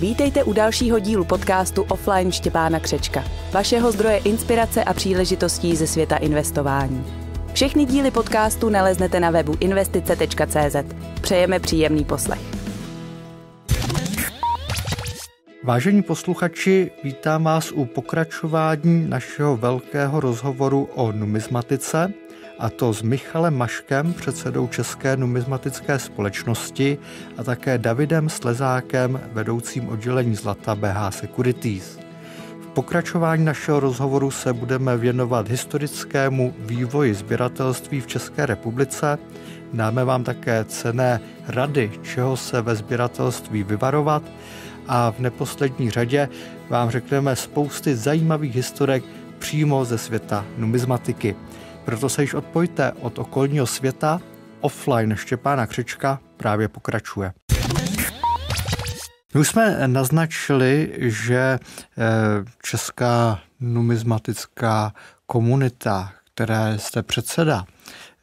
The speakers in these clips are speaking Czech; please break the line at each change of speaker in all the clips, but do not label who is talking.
Vítejte u dalšího dílu podcastu Offline Štěpána Křečka, vašeho zdroje inspirace a příležitostí ze světa investování. Všechny díly podcastu naleznete na webu investice.cz. Přejeme příjemný poslech. Vážení posluchači, vítám vás u pokračování našeho velkého rozhovoru o numismatice – a to s Michalem Maškem, předsedou České numizmatické společnosti a také Davidem Slezákem, vedoucím oddělení Zlata BH Securities. V pokračování našeho rozhovoru se budeme věnovat historickému vývoji sběratelství v České republice, Dáme vám také cené rady, čeho se ve sběratelství vyvarovat a v neposlední řadě vám řekneme spousty zajímavých historek přímo ze světa numizmatiky. Proto se již odpojte od okolního světa. Offline Štěpána Křička právě pokračuje. My už jsme naznačili, že eh, česká numizmatická komunita, které jste předseda,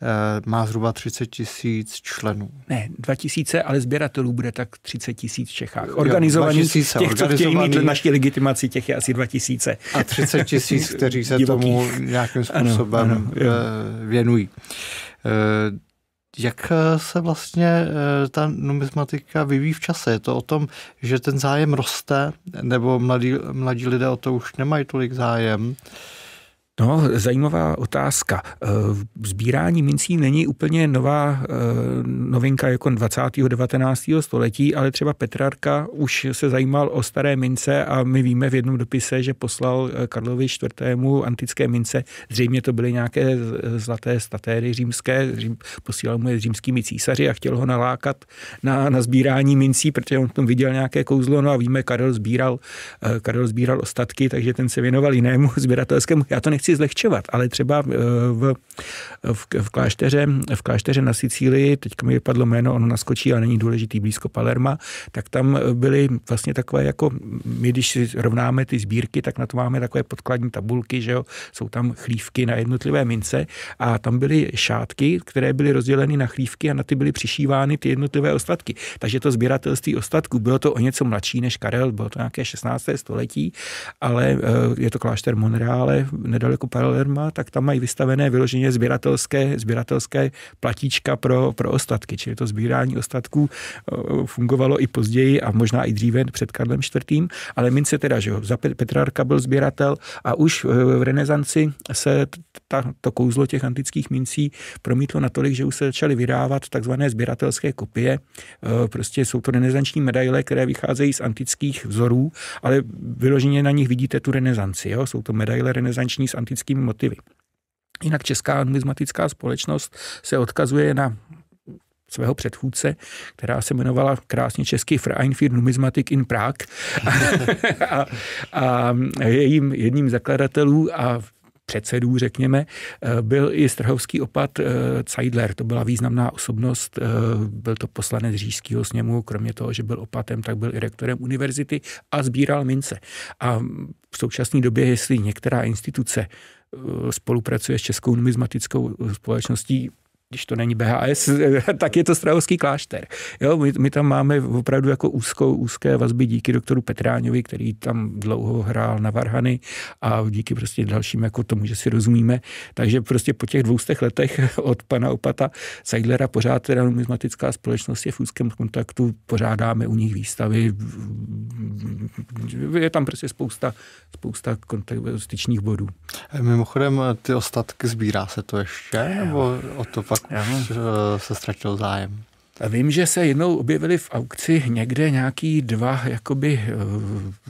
Eh, má
zhruba 30 tisíc členů. Ne, 2 tisíce, ale sběratelů bude tak 30 tisíc v Čechách. Organizovaných, těch, co chtějí mít naši legitimaci, těch je asi 2 tisíce. A 30 tisíc, kteří se divokých. tomu nějakým způsobem ano, ano,
eh, věnují. Eh, jak se vlastně ta numismatika vyvíjí v čase? Je to o tom, že ten zájem roste, nebo mladí, mladí lidé o to už nemají tolik zájem? Uh,
No, zajímavá otázka. Zbírání eh, mincí není úplně nová eh, novinka jako 20. 19. století, ale třeba Petrarka už se zajímal o staré mince a my víme v jednom dopise, že poslal eh, Karlovi IV. antické mince. Zřejmě to byly nějaké zlaté statéry římské, posílal mu je římskými císaři a chtěl ho nalákat na, na sbírání mincí, protože on v tom viděl nějaké kouzlo. No a víme, Karel sbíral, Karel sbíral ostatky, takže ten se věnoval jinému sběratelskému. Já to nechci nechci zlehčovat, ale třeba eh, v, v, v, klášteře, v klášteře na Sicílii, teďka mi vypadlo jméno, ono naskočí, ale není důležitý, blízko Palerma, tak tam eh, byly vlastně takové jako, my když si rovnáme ty sbírky, tak na to máme takové podkladní tabulky, že jo, jsou tam chlívky na jednotlivé mince a tam byly šátky, které byly rozděleny na chlívky a na ty byly přišívány ty jednotlivé ostatky. Takže to sběratelství ostatků bylo to o něco mladší než Karel, bylo to nějaké 16. století, ale eh, je to klášter Monreale, nedaleko jako Palerma, tak tam mají vystavené vyloženě sběratelské, sběratelské platíčka pro, pro ostatky, čili to sbírání ostatků eh, fungovalo i později a možná i dříve před Karlem IV. Ale mince teda, že za Petrarka byl sběratel a už eh, v renesanci se ta, to kouzlo těch antických mincí promítlo natolik, že už se začaly vydávat takzvané sběratelské kopie. Eh, prostě jsou to renesanční medaile, které vycházejí z antických vzorů, ale vyloženě na nich vidíte tu renesanci. Jo? Jsou to medaile renesanční z antických romantickými motivy. Jinak Česká numizmatická společnost se odkazuje na svého předchůdce, která se jmenovala krásně český Freien für Numismatik in Prague a, a, a je jedním zakladatelů a předsedů, řekněme, eh, byl i strahovský opat Zeidler. Eh, to byla významná osobnost, eh, byl to poslanec říšského sněmu, kromě toho, že byl opatem, tak byl i rektorem univerzity a sbíral mince. A v současné době, jestli některá instituce spolupracuje s Českou numismatickou společností když to není BHS, tak je to Strahovský klášter. Jo, my, my tam máme opravdu jako úzkou, úzké vazby díky doktoru Petráňovi, který tam dlouho hrál na Varhany a díky prostě dalším jako tomu, že si rozumíme. Takže prostě po těch dvoustech letech od pana Opata Seidlera pořád teda numizmatická společnost je v úzkém kontaktu, pořádáme u nich výstavy, je tam prostě spousta, spousta kontaktů, styčních bodů.
Mimochodem, ty ostatky sbírá se to ještě, nebo o to pak pak já. už
eh, se ztratil zájem. Vím, že se jednou objevily v aukci někde nějaký dva, jakoby,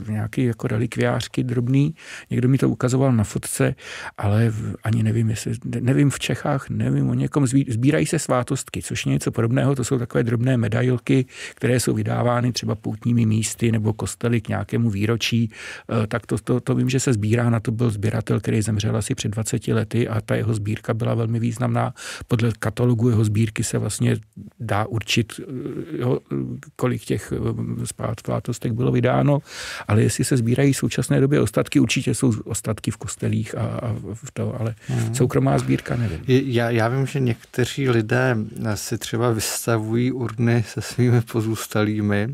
eh, nějaký jako relikviářky drobný. Někdo mi to ukazoval na fotce, ale ani nevím, jestli, nevím v Čechách, nevím o někom. zbírají se svátostky, což je něco podobného. To jsou takové drobné medailky, které jsou vydávány třeba poutními místy nebo kostely k nějakému výročí. Eh, tak to, to, to vím, že se sbírá. Na to byl sběratel, který zemřel asi před 20 lety a ta jeho sbírka byla velmi významná. Podle katalogu jeho sbírky se vlastně dá určit, eh, jo, kolik těch eh, splátlátostek bylo vydáno, ale jestli se sbírají v současné době ostatky, určitě jsou ostatky v kostelích a, a v to, ale hmm. soukromá sbírka nevím.
Já, já vím, že někteří lidé si třeba vystavují urny se svými pozůstalými,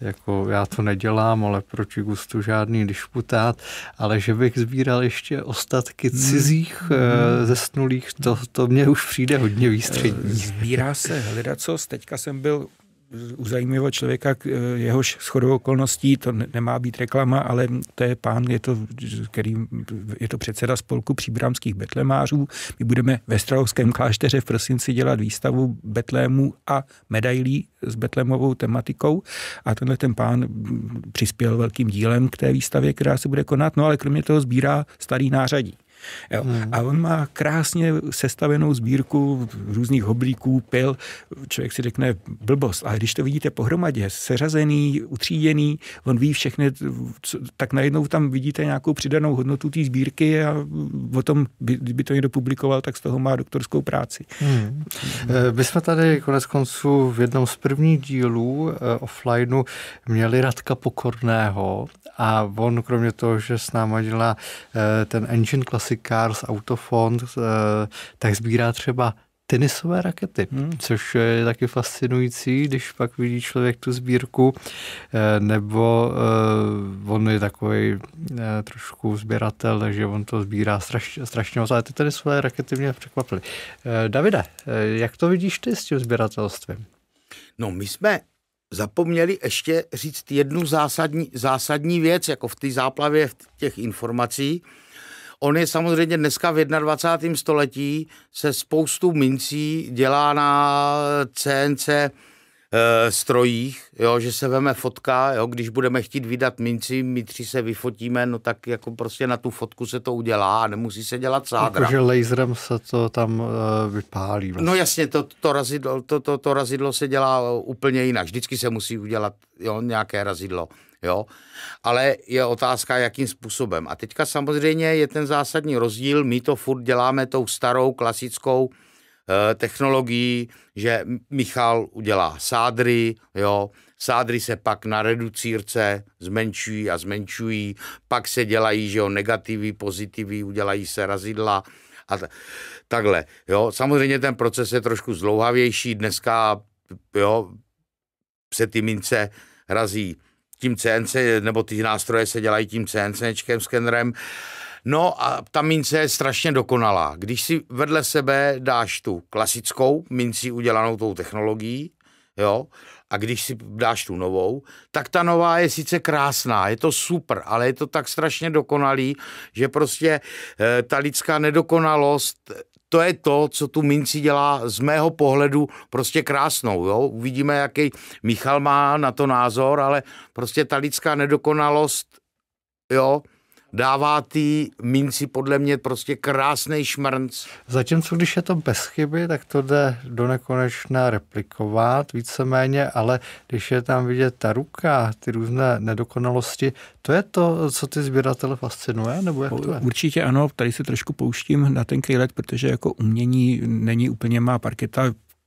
jako já to nedělám, ale proti gustu žádný disputát, ale že bych sbíral ještě
ostatky hmm. cizích eh, hmm. zesnulých, to, to mě už přijde hodně výstřední. Eh, sbírá se hledat, co teďka jsem byl u zajímavého člověka, eh, jehož shodou okolností, to nemá být reklama, ale to je pán, je to, který, je to předseda spolku příbramských betlemářů. My budeme ve Strahovském klášteře v prosinci dělat výstavu betlémů a medailí s betlémovou tematikou a tenhle ten pán přispěl velkým dílem k té výstavě, která se bude konat, no ale kromě toho sbírá starý nářadí. Jo? Hmm. A on má krásně sestavenou sbírku různých hoblíků, pil. Člověk si řekne blbost, ale když to vidíte pohromadě, seřazený, utříděný, on ví všechny, tak najednou tam vidíte nějakou přidanou hodnotu té sbírky a o tom, kdyby to někdo publikoval, tak z toho má doktorskou práci.
Hmm. Eh, my jsme tady konec konců v jednom z prvních dílů eh, offlineu měli Radka Pokorného a on kromě toho, že s náma dělá eh, ten engine klasik taxikář z Autofond, eh, tak sbírá třeba tenisové rakety, hmm. což je taky fascinující, když pak vidí člověk tu sbírku, eh, nebo eh, on je takový trošku sběratel, takže on to sbírá straš, strašně moc, ale ty tenisové rakety mě překvapily. Davide, jak to
vidíš ty s tím sběratelstvím? No my jsme zapomněli ještě říct jednu zásadní, zásadní věc, jako v té záplavě v těch informací, On je samozřejmě dneska v 21. století se spoustu mincí dělá na CNC eh, strojích, jo, že se veme fotka, jo, když budeme chtít vydat minci, my tři se vyfotíme, no tak jako prostě na tu fotku se to udělá a nemusí se dělat sádra. Takže laserem
se to tam e, vypálí. No vlastně. No
jasně, to, to, razidlo, to, to, to razidlo se dělá úplně jinak. Vždycky se musí udělat jo, nějaké razidlo. Jo? Ale je otázka, jakým způsobem. A teďka samozřejmě je ten zásadní rozdíl, my to furt děláme tou starou klasickou e, technologií, že Michal udělá sádry, jo, sádry se pak na reducírce zmenšují a zmenšují, pak se dělají, že jo, negativy, pozitivy, udělají se razidla, a t- takhle. Jo. Samozřejmě ten proces je trošku zdlouhavější. Dneska jo, se ty mince razí tím CNC, nebo ty nástroje se dělají tím CNCčkem, skenerem. No a ta mince je strašně dokonalá. Když si vedle sebe dáš tu klasickou minci udělanou tou technologií, jo, a když si dáš tu novou, tak ta nová je sice krásná, je to super, ale je to tak strašně dokonalý, že prostě e, ta lidská nedokonalost to je to, co tu minci dělá z mého pohledu prostě krásnou. Jo? Uvidíme, jaký Michal má na to názor, ale prostě ta lidská nedokonalost, jo, dává ty minci podle mě prostě krásný šmrnc.
Zatímco když je to bez chyby, tak to jde do nekonečna replikovat víceméně, ale když je tam vidět ta ruka, ty různé nedokonalosti, to je to, co ty sběratele fascinuje? Nebo jak to je?
Určitě ano, tady se trošku pouštím na ten let, protože jako umění není úplně má parketa,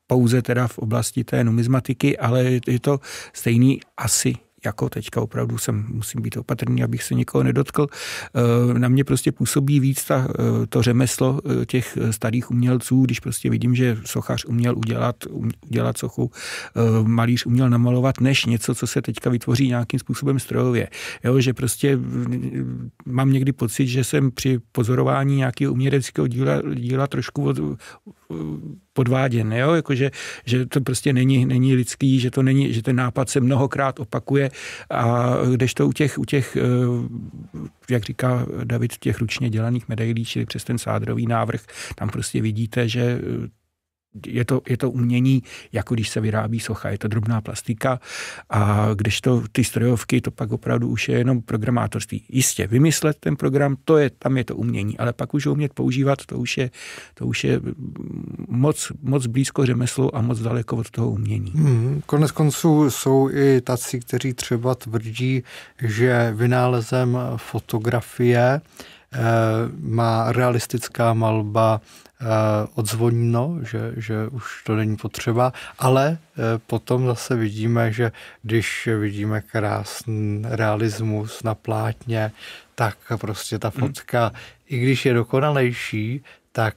pouze teda v oblasti té numismatiky, ale je to stejný asi jako teďka opravdu jsem, musím být opatrný, abych se nikoho nedotkl, eh, na mě prostě působí víc ta, eh, to řemeslo eh, těch starých umělců, když prostě vidím, že sochař uměl udělat, um, udělat sochu, malíř uměl namalovat, než něco, co se teďka vytvoří nějakým způsobem strojově. Jo, že prostě mám někdy pocit, že jsem při pozorování nějakého uměleckého díla, díla trošku od, podváděn, jo? Jako, že, že, to prostě není, není lidský, že, to není, že ten nápad se mnohokrát opakuje a když to u těch, u těch, eh, jak říká David, těch ručně dělaných medailí, čili přes ten sádrový návrh, tam prostě vidíte, že eh, je to, je to umění, jako když se vyrábí socha, je to drobná plastika a když to ty strojovky, to pak opravdu už je jenom programátorství. Jistě, vymyslet ten program, to je, tam je to umění, ale pak už ho umět používat, to už je, to už je moc, moc blízko řemeslu a moc daleko od toho umění. Hmm, konec konců jsou i taci, kteří třeba
tvrdí, že vynálezem fotografie Eh, má realistická malba eh, odzvonino, že, že už to není potřeba, ale eh, potom zase vidíme, že když vidíme krásný realismus na plátně, tak prostě ta hmm. fotka, hmm. i když je dokonalejší, tak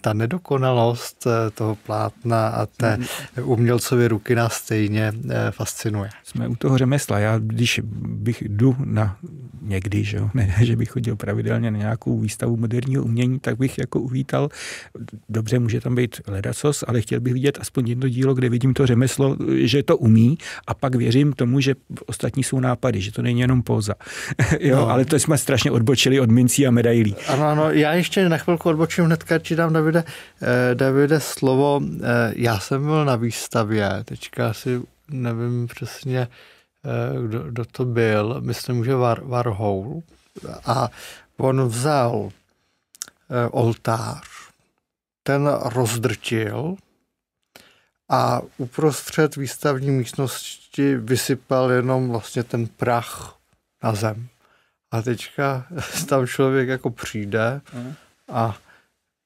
ta nedokonalost toho plátna a té hmm. umělcově ruky nás stejně fascinuje. Jsme u toho řemesla.
Já když bych jdu na někdy, že jo? ne, že bych chodil pravidelně na nějakou výstavu moderního umění, tak bych jako uvítal, dobře, může tam být ledacos, ale chtěl bych vidět aspoň jedno dílo, kde vidím to řemeslo, že to umí a pak věřím tomu, že ostatní jsou nápady, že to není jenom poza. jo, no. ale to jsme strašně odbočili od mincí a medailí.
Ano, ano, já ještě na chvilku odbočím hnedka, či dám Davide, eh, Davide slovo. Eh, já jsem byl na výstavě, teďka asi nevím přesně, Eh, kdo, kdo to byl, myslím, že Var, Warhol a on vzal eh, oltář, ten rozdrtil a uprostřed výstavní místnosti vysypal jenom vlastně ten prach na zem. A teďka tam člověk jako přijde mhm. a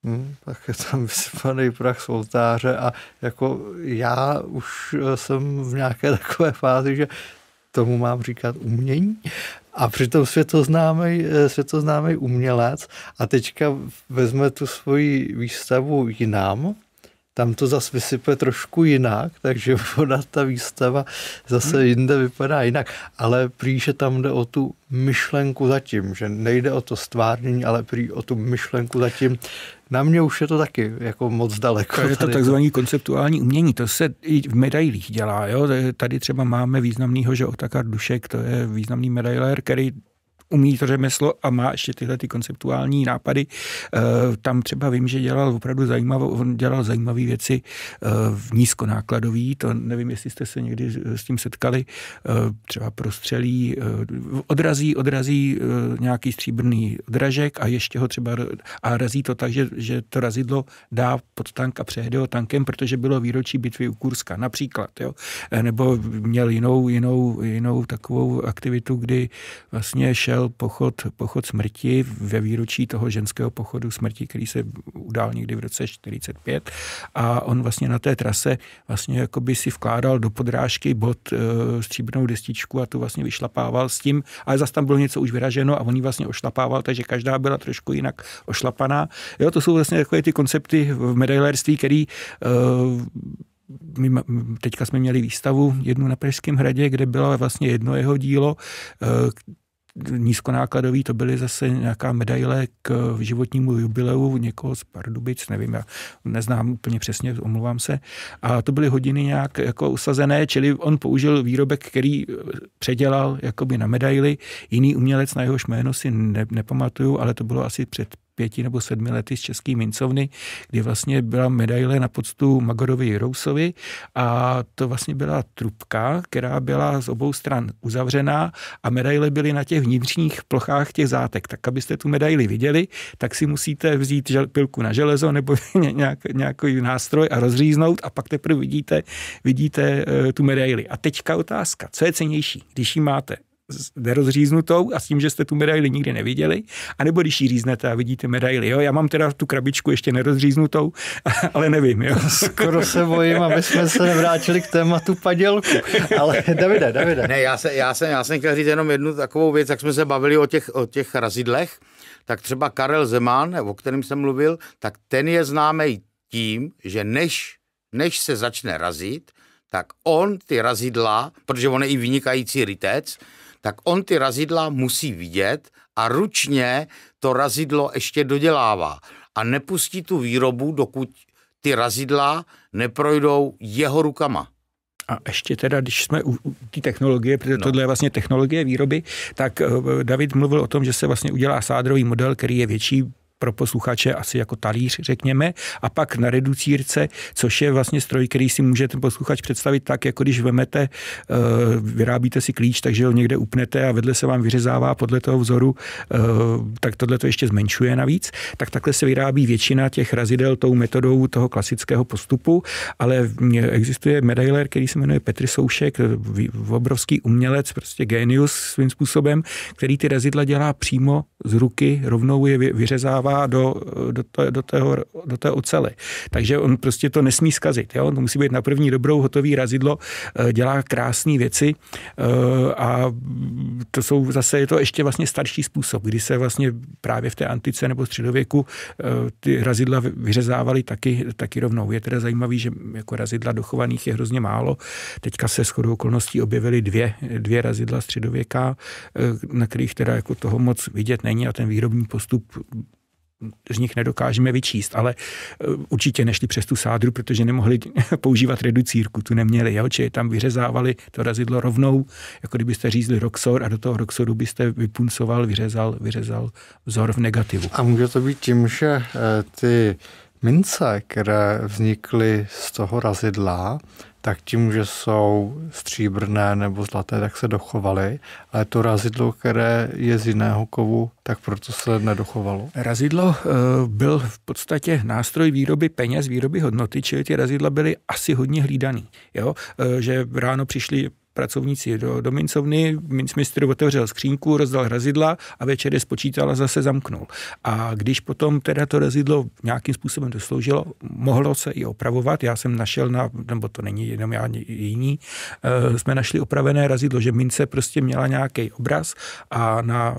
hm, tak je tam vysypaný prach z oltáře a jako já už eh, jsem v nějaké takové fázi, že tomu mám říkat umění. A přitom světoznámý, eh, světoznámý umělec a teďka vezme tu svoji výstavu jinam, tam to zase vysype trošku jinak, takže ona ta výstava zase hmm. jinde vypadá jinak. Ale prý, že tam jde o tu myšlenku zatím, že nejde o to stvárnění, ale prý o tu myšlenku zatím. Na mě už je to taky jako moc daleko. Je to takzvané
konceptuální umění, to se i v medailích dělá. Jo? Tady třeba máme významného, že Otakar Dušek, to je významný medailér, který umí to řemeslo a má ještě tyhle ty konceptuální nápady. Eh, tam třeba vím, že dělal opravdu zajímavé, on dělal zajímavé věci eh, v nízkonákladový, to nevím, jestli jste se někdy s tím setkali, eh, třeba prostřelí, odrazí, odrazí nějaký stříbrný dražek a ještě ho třeba a razí to tak, že, že to razidlo dá pod tank a přejede ho tankem, protože bylo výročí bitvy u Kurska například, jo? nebo měl jinou, jinou, jinou takovou aktivitu, kdy vlastně šel připomněl pochod, pochod smrti ve výročí toho ženského pochodu smrti, který se udál někdy v roce 45 a on vlastně na té trase vlastně jakoby si vkládal do podrážky bod e, stříbrnou destičku a tu vlastně vyšlapával s tím, ale zase tam bylo něco už vyraženo a on ji vlastně ošlapával, takže každá byla trošku jinak ošlapaná. Jo, to jsou vlastně takové ty koncepty v medailérství, který e, my, teďka jsme měli výstavu jednu na Pražském hradě, kde bylo vlastně jedno jeho dílo, eh, nízkonákladový, to byly zase nějaká medaile k životnímu jubileu někoho z Pardubic, nevím, já neznám úplně přesně, omlouvám se. A to byly hodiny nějak jako usazené, čili on použil výrobek, který eh, předělal jakoby na medaily Jiný umělec na jehož jméno si ne, nepamatuju, ale to bylo asi před pěti nebo sedmi lety z České mincovny, kdy vlastně byla medaile na poctu Magorovi Rousovi a to vlastně byla trubka, která byla z obou stran uzavřená a medaile byly na těch vnitřních plochách těch zátek. Tak abyste tu medaili viděli, tak si musíte vzít pilku na železo nebo nějak, nějaký nástroj a rozříznout a pak teprve vidíte, vidíte eh, tu medaili. A teďka otázka, co je cenější, když ji máte nerozříznutou a s tím, že jste tu medaili nikdy neviděli, anebo když ji říznete a vidíte medaili. Jo? Já mám teda tu krabičku ještě nerozříznutou, ale nevím. Jo? Skoro se
bojím, aby jsme se nevrátili
k tématu padělku. Ale Davide, Davide. Ne,
já, se, já, jsem, já jsem chtěl říct jenom jednu takovou věc, jak jsme se bavili o těch, o těch razidlech, tak třeba Karel Zeman, o kterém jsem mluvil, tak ten je známý tím, že než, než se začne razit, tak on ty razidla, protože on je i vynikající rytec, tak on ty razidla musí vidět a ručně to razidlo ještě dodělává a nepustí tu výrobu, dokud ty razidla neprojdou jeho rukama.
A ještě teda, když jsme u té technologie, protože no. tohle je vlastně technologie výroby, tak eh, David mluvil o tom, že se vlastně udělá sádrový model, který je větší pro posluchače asi jako talíř, řekněme, a pak na reducírce, což je vlastně stroj, který si může ten posluchač představit tak, jako když vemete, eh, vyrábíte si klíč, takže ho někde upnete a vedle se vám vyřezává podle toho vzoru, eh, tak tohle to ještě zmenšuje navíc. Tak takhle se vyrábí většina těch razidel tou metodou toho klasického postupu, ale existuje medailer, který se jmenuje Petr Soušek, obrovský umělec, prostě genius svým způsobem, který ty razidla dělá přímo z ruky, rovnou je vyřezává dává do, do, to, do, tého, do té ocely. Takže on prostě to nesmí zkazit. Jo? On to musí být na první dobrou, hotový razidlo, eh, dělá krásné věci eh, a to jsou zase, je to ještě vlastně starší způsob, kdy se vlastně právě v té antice nebo středověku eh, ty razidla vyřezávaly taky, taky rovnou. Je teda zajímavý, že jako razidla dochovaných je hrozně málo. Teďka se shodou okolností objevily dvě, dvě razidla středověka, na kterých teda jako toho moc vidět není a ten výrobní postup z nich nedokážeme vyčíst, ale eh, určitě nešli přes tu sádru, protože nemohli používat reducírku, tu neměli, jo? čili tam vyřezávali to razidlo rovnou, jako kdybyste řízli roxor a do toho roxoru byste vypuncoval, vyřezal, vyřezal vzor v negativu. A
může to být tím, že eh, ty mince, které vznikly z toho razidla, tak tím, že jsou stříbrné nebo zlaté, tak se dochovaly, ale to razidlo, které je z jiného kovu, tak proto se nedochovalo.
Razidlo eh, byl v podstatě nástroj výroby peněz, výroby hodnoty, čili ty razidla byly asi hodně hlídaný. Jo? Eh, že ráno přišli pracovníci do, do mincovny, mincmistr otevřel skřínku, rozdal razidla a večer je spočítal a zase zamknul. A když potom teda to razidlo nějakým způsobem dosloužilo, mohlo se i opravovat. Já jsem našel na, nebo to není jenom já, jiní, e, jsme našli opravené razidlo, že mince prostě měla nějaký obraz a na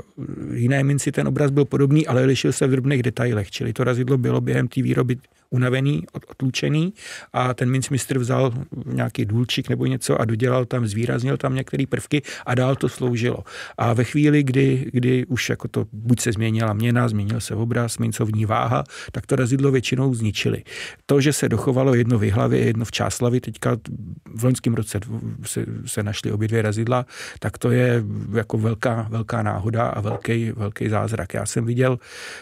jiné minci ten obraz byl podobný, ale lišil se v drobných detailech. Čili to razidlo bylo během té výroby unavený, odtlučený a ten mincmistr vzal nějaký důlčik nebo něco a dodělal tam zvíře zvýraznil tam některé prvky a dál to sloužilo. A ve chvíli, kdy, kdy už jako to buď se změnila měna, změnil se obraz, mincovní váha, tak to razidlo většinou zničili. To, že se dochovalo jedno v Jihlavě, jedno v Čáslavi, teďka v loňském roce se, se našly obě dvě razidla, tak to je jako velká, velká náhoda a velký, velký zázrak. Já jsem viděl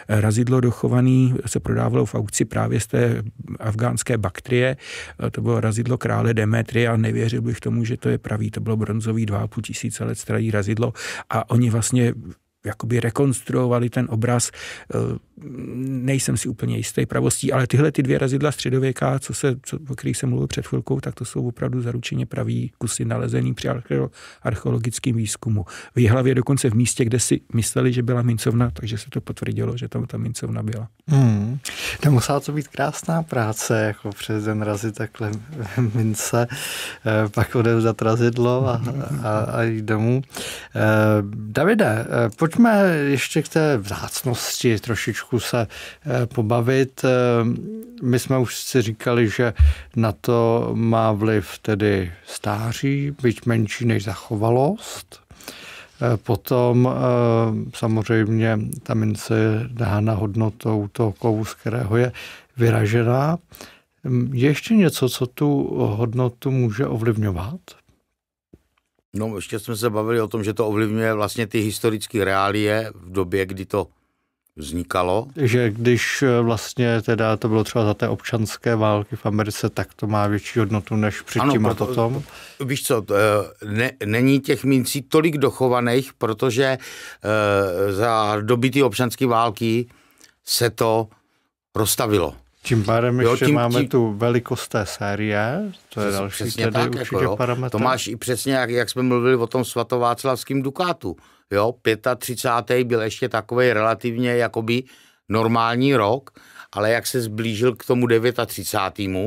eh, razidlo dochovaný, se prodávalo v aukci právě z té afgánské baktrie, eh, to bylo razidlo krále Demetria, nevěřil bych tomu, že to je pravý to bylo bronzový 2,5 tisíce let starý razidlo a oni vlastně jakoby rekonstruovali ten obraz. E, nejsem si úplně jistý pravostí, ale tyhle ty dvě razidla středověká, co se, co, o kterých jsem mluvil před chvilkou, tak to jsou opravdu zaručeně pravý kusy nalezený při archeologickém výzkumu. V hlavě dokonce v místě, kde si mysleli, že byla mincovna, takže se to potvrdilo, že tam ta mincovna byla.
Hmm. To musela to být krásná práce, jako přes den razit takhle mince, e, pak odevzat razidlo a, a, a jít domů. E, Davide, pojď pojďme ještě k té vzácnosti trošičku se eh, pobavit. Eh, my jsme už si říkali, že na to má vliv tedy stáří, byť menší než zachovalost. Eh, potom samozřejmě ta mince je dána hodnotou toho kovu, z kterého je vyražená. Hm, ještě něco, co tu hodnotu může ovlivňovat?
No, ještě jsme se bavili o tom, že to ovlivňuje vlastně ty historické reálie v době, kdy to vznikalo.
Že když eh, vlastně teda to bylo třeba za té občanské války v Americe, tak to má větší hodnotu než předtím ano, proto, a potom.
Víš co, eh, ne, není těch mincí tolik dochovaných, protože eh, za doby té občanské války se to rozstavilo.
Tím pádem ještě tím, máme tím, tu velikost té série, to je další přesně tady tak, určitě jako, parametr. To máš
i přesně, jak, jak jsme mluvili o tom svatováclavském dukátu. Jo, 35. byl ještě takový relativně jakoby normální rok, ale jak se zblížil k tomu 39.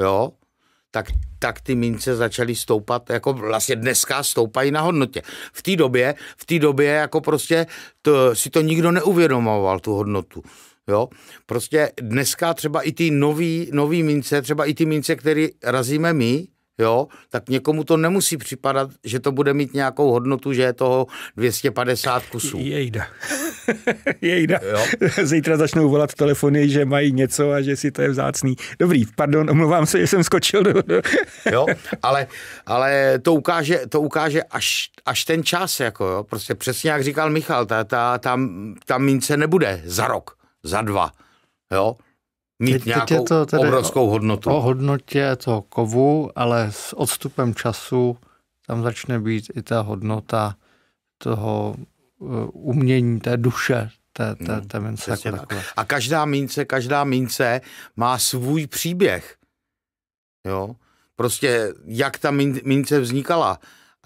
jo, tak, tak ty mince začaly stoupat, jako vlastně dneska stoupají na hodnotě. V té době, v té době jako prostě to, si to nikdo neuvědomoval, tu hodnotu. Jo? Prostě dneska třeba i ty nový, nový mince, třeba i ty mince, které razíme my, jo, tak někomu to nemusí připadat, že to bude mít nějakou hodnotu, že je toho 250 kusů. Jejda. Jejda.
Jo. Zítra začnou volat telefony, že mají něco a že si to je vzácný. Dobrý, pardon, omlouvám se, že jsem
skočil do... jo, ale, ale to ukáže, to ukáže až, až ten čas, jako jo. Prostě přesně jak říkal Michal, ta, ta, ta, ta mince nebude za rok za dva, jo, mít teď, nějakou teď to tedy obrovskou hodnotu. O,
hodnotě toho kovu, ale s odstupem času tam začne být i ta hodnota toho eh, umění, té duše, té, té, hmm, té mince. jako tak.
A každá mince, každá mince má svůj příběh. Jo? Prostě jak ta mince vznikala.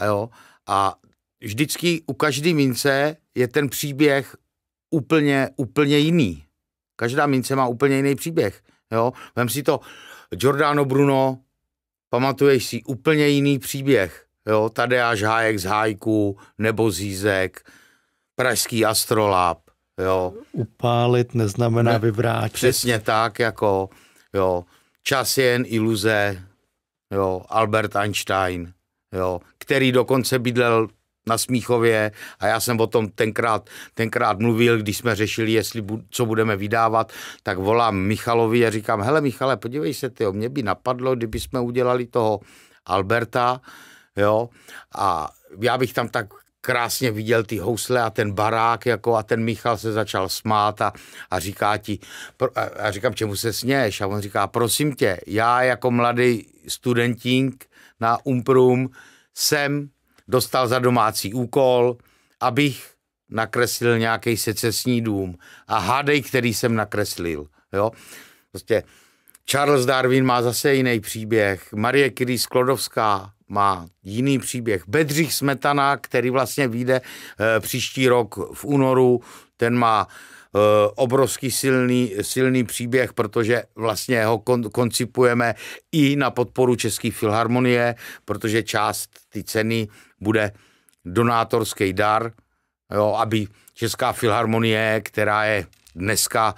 Jo? A vždycky u každé mince je ten příběh úplně, úplně jiný. Každá mince má úplně jiný příběh. Jo? Vem si to Giordano Bruno, pamatuješ si úplně jiný příběh. Jo? tady až Hájek z Hájku, nebo Zízek, pražský astrolab. Jo? Upálit
neznamená ne, vyvrátit.
Přesně tak, jako jo. Čas je jen iluze, jo, Albert Einstein, jo, který dokonce bydlel na Smíchově a já jsem o tom tenkrát, tenkrát mluvil, když jsme řešili, jestli bu, co budeme vydávat, tak volám Michalovi a říkám, hele Michale, podívej se, tyjo, mě by napadlo, kdyby jsme udělali toho Alberta, jo, a já bych tam tak krásně viděl ty housle a ten barák, jako a ten Michal se začal smát a, a říká ti, pro, a, a říkám, čemu se sněješ? A on říká, prosím tě, já jako mladý studentink na Umprum jsem dostal za domácí úkol, abych nakreslil nějaký secesní dům. A hádej, který jsem nakreslil. Jo? Prostě Charles Darwin má zase jiný příběh, Marie Curie Sklodovská má jiný příběh. Bedřich Smetana, který vlastně vyjde e, příští rok v únoru, ten má Eh, obrovský silný, silný příběh, protože vlastně ho kon, koncipujeme i na podporu České filharmonie, protože část ty ceny bude donátorský dar, jo, aby Česká filharmonie, která je dneska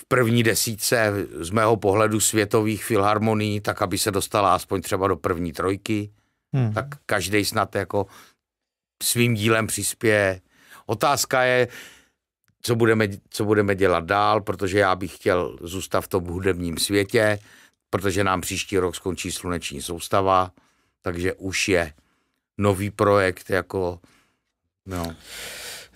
v první desíce z mého pohledu světových filharmonií, tak aby se dostala aspoň třeba do první trojky, hmm. tak každý snad jako svým dílem přispěje. Otázka je, co budeme, co budeme dělat dál, protože já bych chtěl zůstat v tom hudebním světě, protože nám příští rok skončí sluneční soustava, takže už je nový projekt jako, no.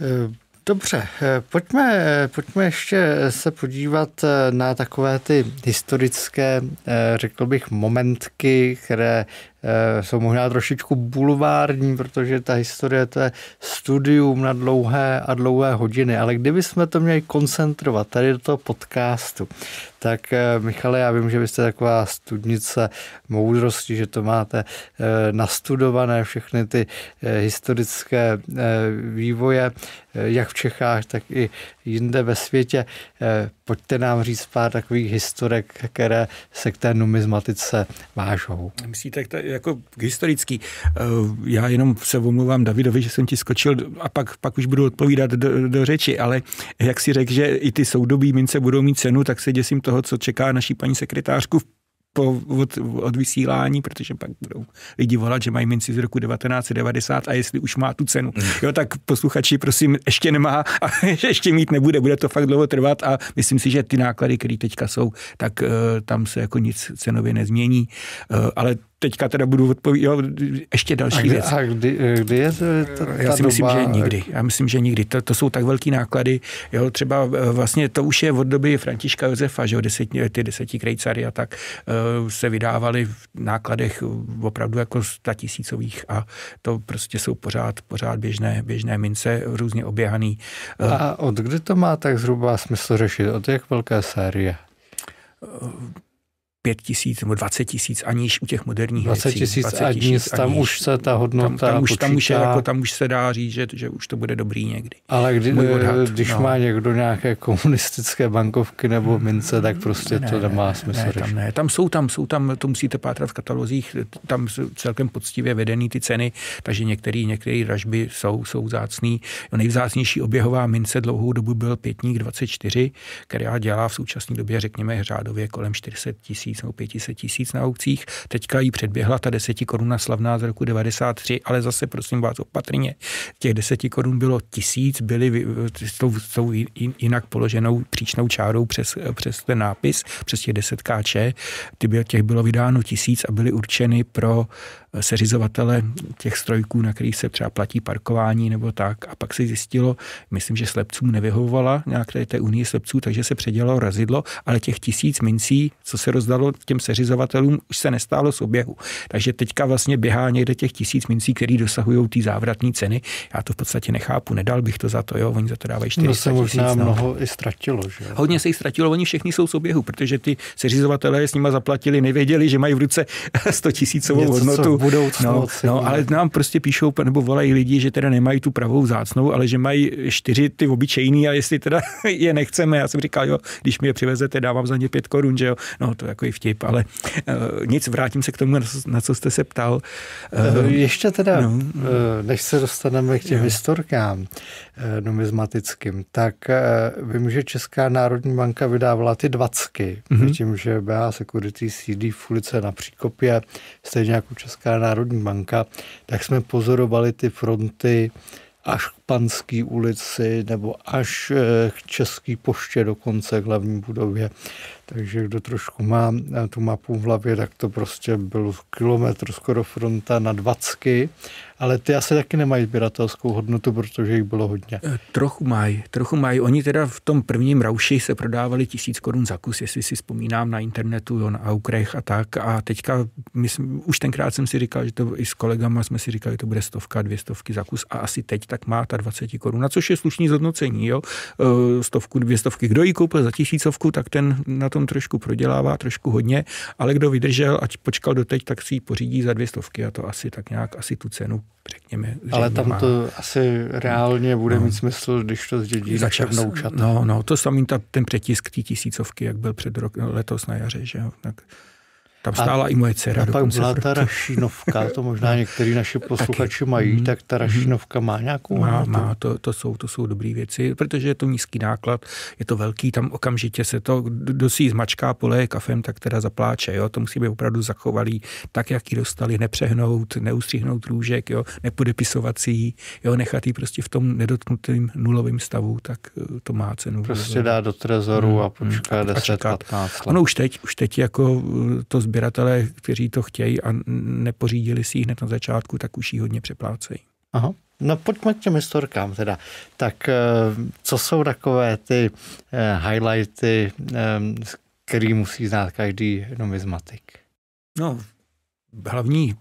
Eh, dobře, eh, pojďme, eh, pojďme ještě se podívat na takové ty historické, řekl bych, momentky, které Eh, jsou možná trošičku bulvární, protože ta historie to je studium na dlouhé a dlouhé hodiny, ale kdybychom to měli koncentrovat tady do toho podcastu, tak eh, Michale, já vím, že vy jste taková studnice moudrosti, že to máte eh, nastudované všechny ty historické vývoje, jak v Čechách, tak i jinde ve světě. Eh, pojďte nám říct pár takových historek, které se k té
numizmatice vážou. Myslíte, jako historický. Eh, já jenom se omluvám Davidovi, že jsem ti skočil a pak, pak už budu odpovídat do, do řeči, ale jak si řekl, že i ty soudobí mince budou mít cenu, tak se děsím toho, co čeká naší paní sekretářku v po, od, od vysílání, protože pak budou lidi volat, že mají minci z roku 1990 a jestli už má tu cenu. Hmm. Jo, tak posluchači, prosím, ještě nemá a ještě mít nebude, bude to fakt dlouho trvat a myslím si, že ty náklady, které teďka jsou, tak uh, tam se jako nic cenově nezmění, uh, ale teďka teda budu odpovídat ještě další a kdy, věc. A kdy, eh, kdy je to, ta, ta eh, Já si doba... myslím, že nikdy. Já myslím, že nikdy. To, to jsou tak velký náklady. Jo, třeba eh, vlastně to už je od doby Františka Josefa, že jo, deset, ty deseti krejcary a tak se vydávaly v nákladech opravdu jako tisícových a to prostě jsou pořád, pořád běžné, běžné mince, různě oběhaný. A
od kdy to má tak
zhruba smysl řešit? Od jak velké série? 5 tisíc nebo 20 tisíc, aniž u těch moderních 20 tisíc, 20 tisíc tam už se ta hodnota tam, tam už, počítá. tam, už je, jako, tam už se dá říct, že, že už to bude dobrý někdy. Ale kdy, odhad, eh, když no. má někdo nějaké
komunistické bankovky nebo mince, tak mm, prostě ne, to nemá smysl. Ne, tam,
ne. tam jsou, tam jsou, tam to musíte pátrat v katalozích, tam jsou celkem poctivě vedený ty ceny, takže některé některé ražby jsou, jsou zácný. Nejvzácnější oběhová mince dlouhou dobu byl pětník 24, která dělá v současné době, řekněme, řádově kolem 400 tisíc tisíc nebo 500 tisíc na aukcích. Teďka ji předběhla ta 10 koruna slavná z roku 93, ale zase prosím vás opatrně, těch 10 korun bylo tisíc, byly s tou, s tou jinak položenou příčnou čárou přes, přes ten nápis, přes těch 10 káče, těch bylo vydáno tisíc a byly určeny pro seřizovatele těch strojků, na kterých se třeba platí parkování nebo tak. A pak se zjistilo, myslím, že slepcům nevyhovovala nějaké té, té unii slepců, takže se předělalo razidlo, ale těch tisíc mincí, co se rozdalo těm seřizovatelům, už se nestálo z oběhu. Takže teďka vlastně běhá někde těch tisíc mincí, které dosahují ty závratné ceny. Já to v podstatě nechápu, nedal bych to za to, jo, oni za to dávají 400 no se možná tisíc, no. mnoho i ztratilo, že? Hodně se jich ztratilo, oni všichni jsou z oběhu, protože ty seřizovatelé s nima zaplatili, nevěděli, že mají v ruce 100 tisícovou hodnotu budoucnost. No, no, ale nám prostě píšou nebo volají lidi, že teda nemají tu pravou zácnou, ale že mají čtyři ty obyčejný a jestli teda je nechceme, já jsem říkal, jo, když mi je přivezete, dávám za ně pět korun, že jo. No, to je jako i vtip, ale uh, nic, vrátím se k tomu, na co, na co jste se ptal. Uh, Ještě teda, no, uh,
než se dostaneme k těm jo. historkám numizmatickým, tak vím, že Česká národní banka vydávala ty dvacky, mm-hmm. tím, že BA Security sídlí v ulice na Příkopě, stejně jako Česká Česká národní banka, tak jsme pozorovali ty fronty až k Panský ulici nebo až eh, k České poště dokonce k hlavní budově. Takže kdo trošku má eh, tu mapu v hlavě, tak to prostě byl kilometr skoro fronta na dvacky, ale ty asi taky
nemají sběratelskou hodnotu, protože jich bylo hodně. Eh, trochu mají, trochu mají. Oni teda v tom prvním rauši se prodávali tisíc korun za kus, jestli si vzpomínám na internetu, jo, na Aukrech a tak. A teďka, my jsme, už tenkrát jsem si říkal, že to i s kolegama jsme si říkali, že to bude stovka, dvě stovky za kus a asi teď tak má ta 20 korun, což je slušný zhodnocení, jo. Eh, stovku, dvě stovky. Kdo ji koupil za tisícovku, tak ten na to tom trošku prodělává, trošku hodně, ale kdo vydržel, ať počkal doteď, tak si ji pořídí za dvě stovky a to asi tak nějak, asi tu cenu řekněme. Ale tam má. to
asi reálně bude no. mít smysl, když to zdědí za černoučata. No, no,
to samý ta, ten přetisk té tisícovky, jak byl před rok, letos na jaře, že jo, tak tam stála a, i moje dcera. A pak byla ta Rašinovka, to možná někteří naši posluchači Taky. mají, mhm. tak ta mhm. Rašinovka má nějakou Má, má to, to, jsou, to jsou dobré věci, protože je to nízký náklad, je to velký, tam okamžitě se to, kdo si zmačká poleje kafem, tak teda zapláče, jo? to musí být opravdu zachovalý, tak, jak ji dostali, nepřehnout, neustřihnout růžek, jo? nepodepisovat si ji, jo? nechat ji prostě v tom nedotknutém nulovém stavu, tak eh, to má cenu. Prostě dá do
trezoru hmm, a počká hmm, 10-15 let. Ono
už teď, už teď jako eh, to sběratelé, kteří to chtějí a nepořídili si ji hned na začátku, tak už ji hodně přeplácejí.
Aha. No pojďme k těm historkám teda. Tak eh, co jsou takové ty eh, highlighty, eh, který musí znát každý numizmatik?
No, hlavní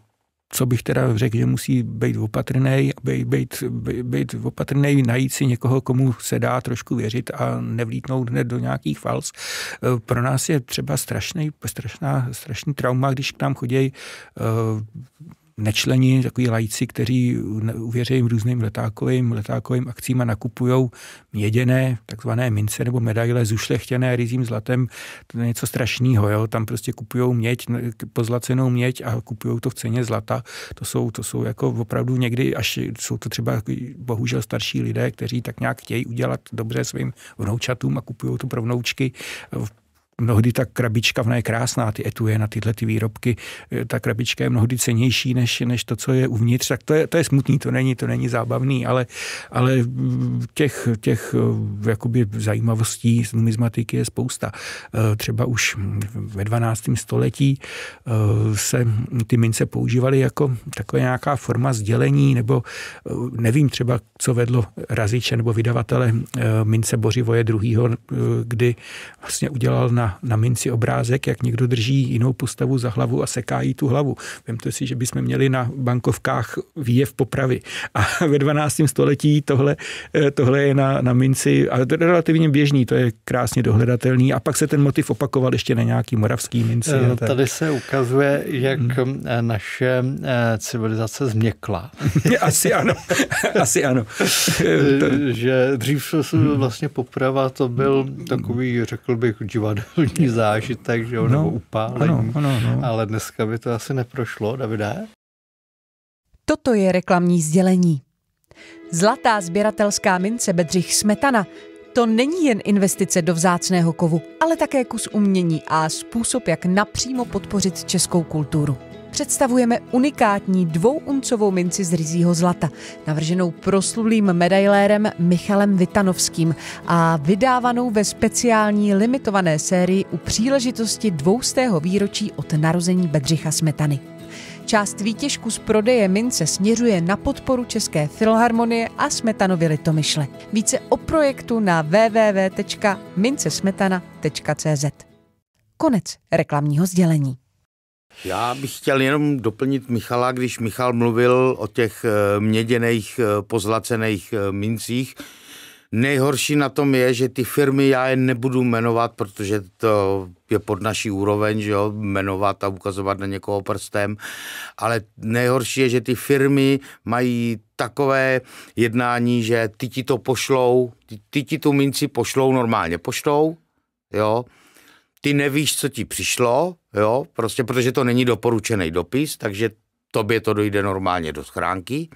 co bych teda řekl, že musí být opatrný, být, být, být opatrný, najít si někoho, komu se dá trošku věřit a nevlítnout hned do nějakých fals. E, pro nás je třeba strašný, strašná, strašný trauma, když k nám chodí e, nečleni, takový lajci, kteří uvěřejí různým letákovým, letákovým akcím a nakupují měděné, takzvané mince nebo medaile zušlechtěné rizím zlatem, to je něco strašného. Jo? Tam prostě kupují měď, pozlacenou měď a kupují to v ceně zlata. To jsou, to jsou jako opravdu někdy, až jsou to třeba bohužel starší lidé, kteří tak nějak chtějí udělat dobře svým vnoučatům a kupují to pro vnoučky mnohdy ta krabička, ona je krásná, ty etuje na tyhle ty výrobky, e, ta krabička je mnohdy cenější než, než to, co je uvnitř, tak to je, to je smutný, to není, to není zábavný, ale, ale těch, těch e, jakoby zajímavostí z numizmatiky je spousta. E, třeba už ve 12. století se ty mince používaly jako taková nějaká forma sdělení, nebo nevím třeba, co vedlo raziče nebo vydavatele mince Bořivoje II., kdy vlastně udělal na na, minci obrázek, jak někdo drží jinou postavu za hlavu a seká jí tu hlavu. Vemte si, že bychom měli na bankovkách výjev popravy. A ve 12. století tohle, eh, tohle je na, na minci a relativně běžný, to je krásně dohledatelný. A pak se ten motiv opakoval ještě na nějaký moravský minci. Eh, no, tak. Tady
se ukazuje, jak hmm. naše civilizace změkla. Asi ano. Asi ano. že dřív vlastně poprava to byl takový, řekl bych, divadel osobní zážitek, že jo, no, nebo upálení. Ano, ano, ano. Ale dneska by to asi neprošlo, Davide.
Toto je reklamní sdělení. Zlatá sběratelská mince Bedřich Smetana to není jen investice do vzácného kovu, ale také kus umění a způsob, jak napřímo podpořit českou kulturu představujeme unikátní dvouuncovou minci z rizího zlata, navrženou proslulým medailérem Michalem Vitanovským a vydávanou ve speciální limitované sérii u příležitosti dvoustého výročí od narození Bedřicha Smetany. Část výtěžku z prodeje mince směřuje na podporu České filharmonie a Smetanovi Litomyšle. Více o projektu na www.mincesmetana.cz Konec reklamního sdělení.
Já bych chtěl jenom doplnit Michala, když Michal mluvil o těch eh, měděných eh, pozlacených eh, mincích. Nejhorší na tom je, že ty firmy, já je nebudu jmenovat, protože to je pod naší úroveň, že jo, jmenovat a ukazovat na někoho prstem, ale nejhorší je, že ty firmy mají takové jednání, že ty ti to pošlou, ty, ty ti tu minci pošlou normálně poštou, jo, ty nevíš, co ti přišlo, jo, prostě protože to není doporučený dopis, takže tobě to dojde normálně do schránky.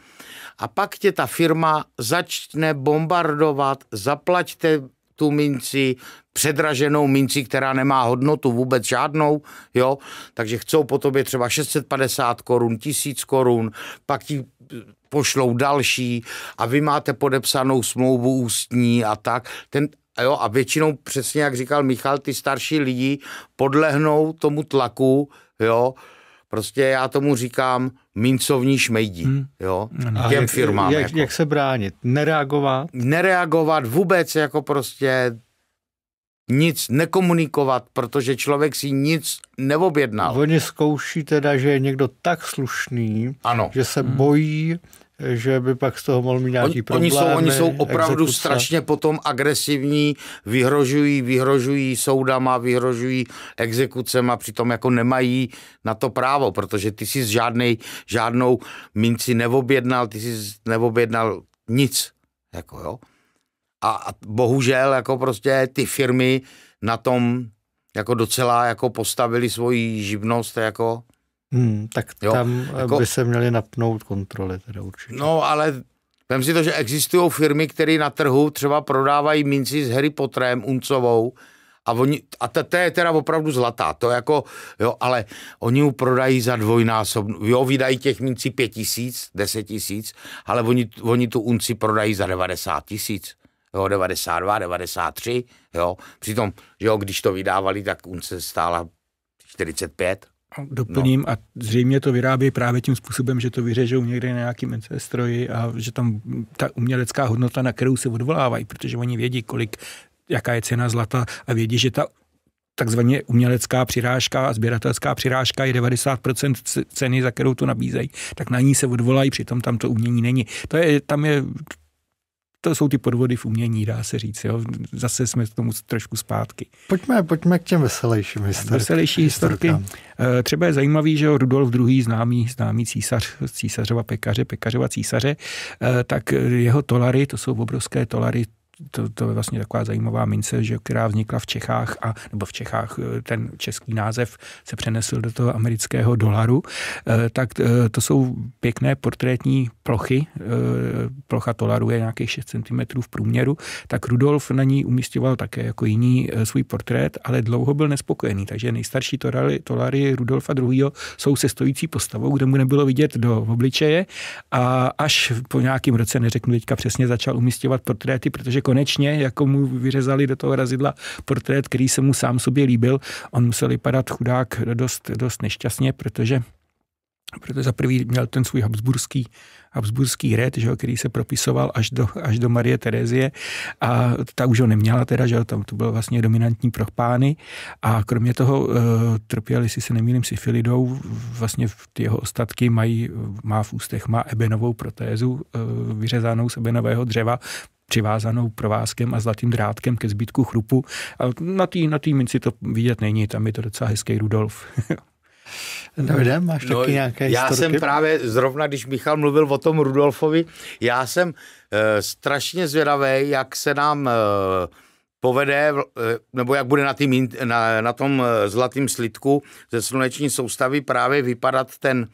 A pak tě ta firma začne bombardovat, zaplaťte tu minci, předraženou minci, která nemá hodnotu vůbec žádnou, jo, takže chcou po tobě třeba 650 korun, 1000 korun, pak ti pošlou další a vy máte podepsanou smlouvu ústní a tak. Ten, Jo, a většinou přesně, jak říkal Michal, ty starší lidi podlehnou tomu tlaku, jo, prostě já tomu říkám mincovní šmejdi, hmm. jo, a těm jak, firmám. Jak, jako. jak se bránit? Nereagovat? Nereagovat vůbec, jako prostě nic nekomunikovat, protože člověk si nic neobjednal. Oni zkouší teda, že je někdo tak slušný, ano. že se hmm. bojí že by
pak z toho mohl mít nějaký problém. Oni jsou, oni jsou opravdu exekuce. strašně
potom agresivní, vyhrožují, vyhrožují soudama, vyhrožují exekucema, přitom jako nemají na to právo, protože ty jsi žádnej, žádnou minci neobjednal, ty jsi neobjednal nic, jako jo. A, a bohužel jako prostě ty firmy na tom jako docela jako postavili svoji živnost jako
Hmm, tak jo? tam eh, jako, by se měly napnout kontroly teda určitě.
No ale vem si to, že existují firmy, které na trhu třeba prodávají minci s Harry Potterem, uncovou, a, oni, a ta, ta je teda opravdu zlatá, to jako, jo, ale oni ju prodají za dvojnásobnou, jo, vydají těch mincí pět tisíc, deset tisíc, ale oni, oni tu unci prodají za 90 tisíc, jo, 92, 93, jo, přitom, že jo, když to vydávali, tak unce stála 45,
Doplním no. a zřejmě to vyrábějí právě tím způsobem, že to vyřežou někde na nějaký mince stroji a že tam ta umělecká hodnota, na kterou se odvolávají, protože oni vědí, kolik, jaká je cena zlata a vědí, že ta takzvaně umělecká přirážka a sběratelská přirážka je 90% ceny, za kterou to nabízejí, tak na ní se odvolají, přitom tam to umění není. To je, tam je to jsou ty podvody v umění, dá se říct. Jo? Zase jsme k tomu trošku zpátky. Pojďme, pojďme k těm veselějším historikám. Veselější historky. Eh, třeba je zajímavý, že Rudolf II. známý, známý císař, císařova pekaře, pekařova císaře, eh, tak jeho tolary, to jsou obrovské tolary, to, to je vlastně taková zajímavá mince, že, která vznikla v Čechách, a, nebo v Čechách eh, ten český název se přenesl do toho amerického dolaru, eh, tak eh, to jsou pěkné portrétní plochy. Plocha dolaru je nějakých 6 cm v průměru, tak Rudolf na ní umístěval také jako jiný svůj portrét, ale dlouho byl nespokojený, takže nejstarší tolary, tolary Rudolfa II. jsou se stojící postavou, kde mu nebylo vidět do obličeje a až po nějakém roce, neřeknu teďka přesně, začal umístěvat portréty, protože konečně jako mu vyřezali do toho razidla portrét, který se mu sám sobě líbil. On musel vypadat chudák dost, dost nešťastně, protože protože za prvý měl ten svůj habsburský, habsburský red, že jo, který se propisoval až do, až do Marie Terezie a ta už ho neměla teda, že jo, tam to byl vlastně dominantní pro pány a kromě toho e, eh, trpěli, si se nemýlím, syfilidou, vlastně ty jeho ostatky mají, má v ústech, má ebenovou protézu e, eh, vyřezanou z ebenového dřeva, přivázanou provázkem a zlatým drátkem ke zbytku chrupu. A na té na minci to vidět není, tam je to docela hezký Rudolf.
Davide, máš
no, taky nějaké Já historiky? jsem právě, zrovna když Michal mluvil o tom Rudolfovi, já jsem e, strašně zvědavý, jak se nám e, povede, eh, nebo jak bude na, tým, na, na tom zlatém slitku ze sluneční soustavy právě vypadat ten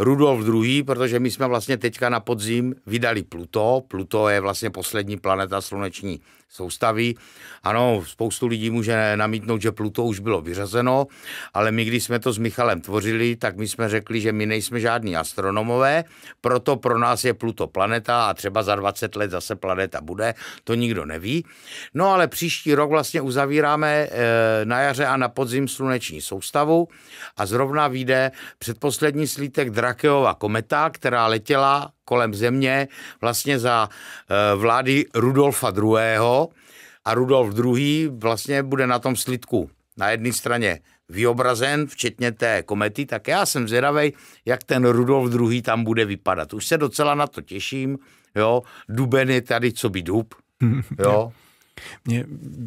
Rudolf II., protože my jsme vlastně teďka na podzim vydali Pluto. Pluto je vlastně poslední planeta sluneční Soustavy, Ano, spoustu lidí může namítnout, že Pluto už bylo vyřazeno, ale my, když jsme to s Michalem tvořili, tak my jsme řekli, že my nejsme žádní astronomové, proto pro nás je Pluto planeta a třeba za 20 let zase planeta bude, to nikdo neví. No ale příští rok vlastně uzavíráme eh, na jaře a na podzim sluneční soustavu a zrovna vyjde předposlední slítek Drakeova kometa, která letěla kolem země vlastně za eh, vlády Rudolfa II. A Rudolf II. vlastně bude na tom slidku. Na jedné straně vyobrazen, včetně té komety, tak já jsem zvědavý, jak ten Rudolf II. tam bude vypadat. Už se docela na to těším, jo, duben je tady, co by dub, jo. Mě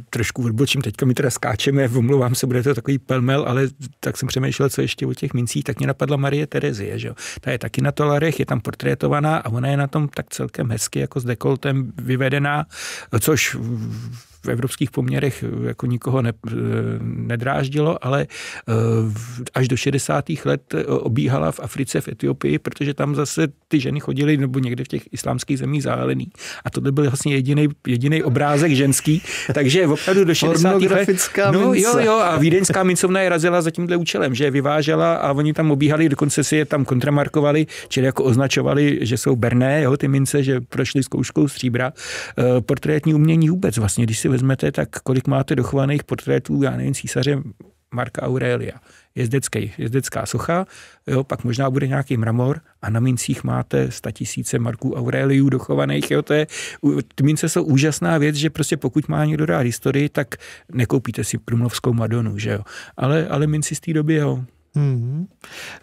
trošku
odbočím, teďka my teda skáčeme, omlouvám se, bude to takový pelmel, ale tak jsem přemýšlel, co ještě o těch mincích, tak mě napadla Marie Terezie, že jo. Ta je taky na tolarech, je tam portrétovaná a ona je na tom tak celkem hezky, jako s dekoltem vyvedená, což v evropských poměrech eh, jako nikoho ne, eh, nedráždilo, ale eh, až do 60. let obíhala v Africe, v Etiopii, protože tam zase ty ženy chodily, nebo někde v těch islámských zemích zálený. A to byl vlastně jediný obrázek ženský, takže opravdu do 60. let... No jo, jo, a vídeňská mincovna je razila za tímhle účelem, že je vyvážela a oni tam obíhali, dokonce si je tam kontramarkovali, čili jako označovali, že jsou berné, jo, ty mince, že prošly zkouškou stříbra. Portrétní umění vůbec vlastně, když si vezmete, tak kolik máte dochovaných portrétů, já nevím, císaře Marka Aurelia, jezdecký, jezdecká socha, jo, pak možná bude nějaký mramor a na mincích máte tisíce Marků Aureliů dochovaných, jo, to je, ty mince jsou úžasná věc, že prostě pokud má někdo rád historii, tak nekoupíte si Krumlovskou Madonu, že jo, ale, ale minci z té doby, jo.
Mm-hmm.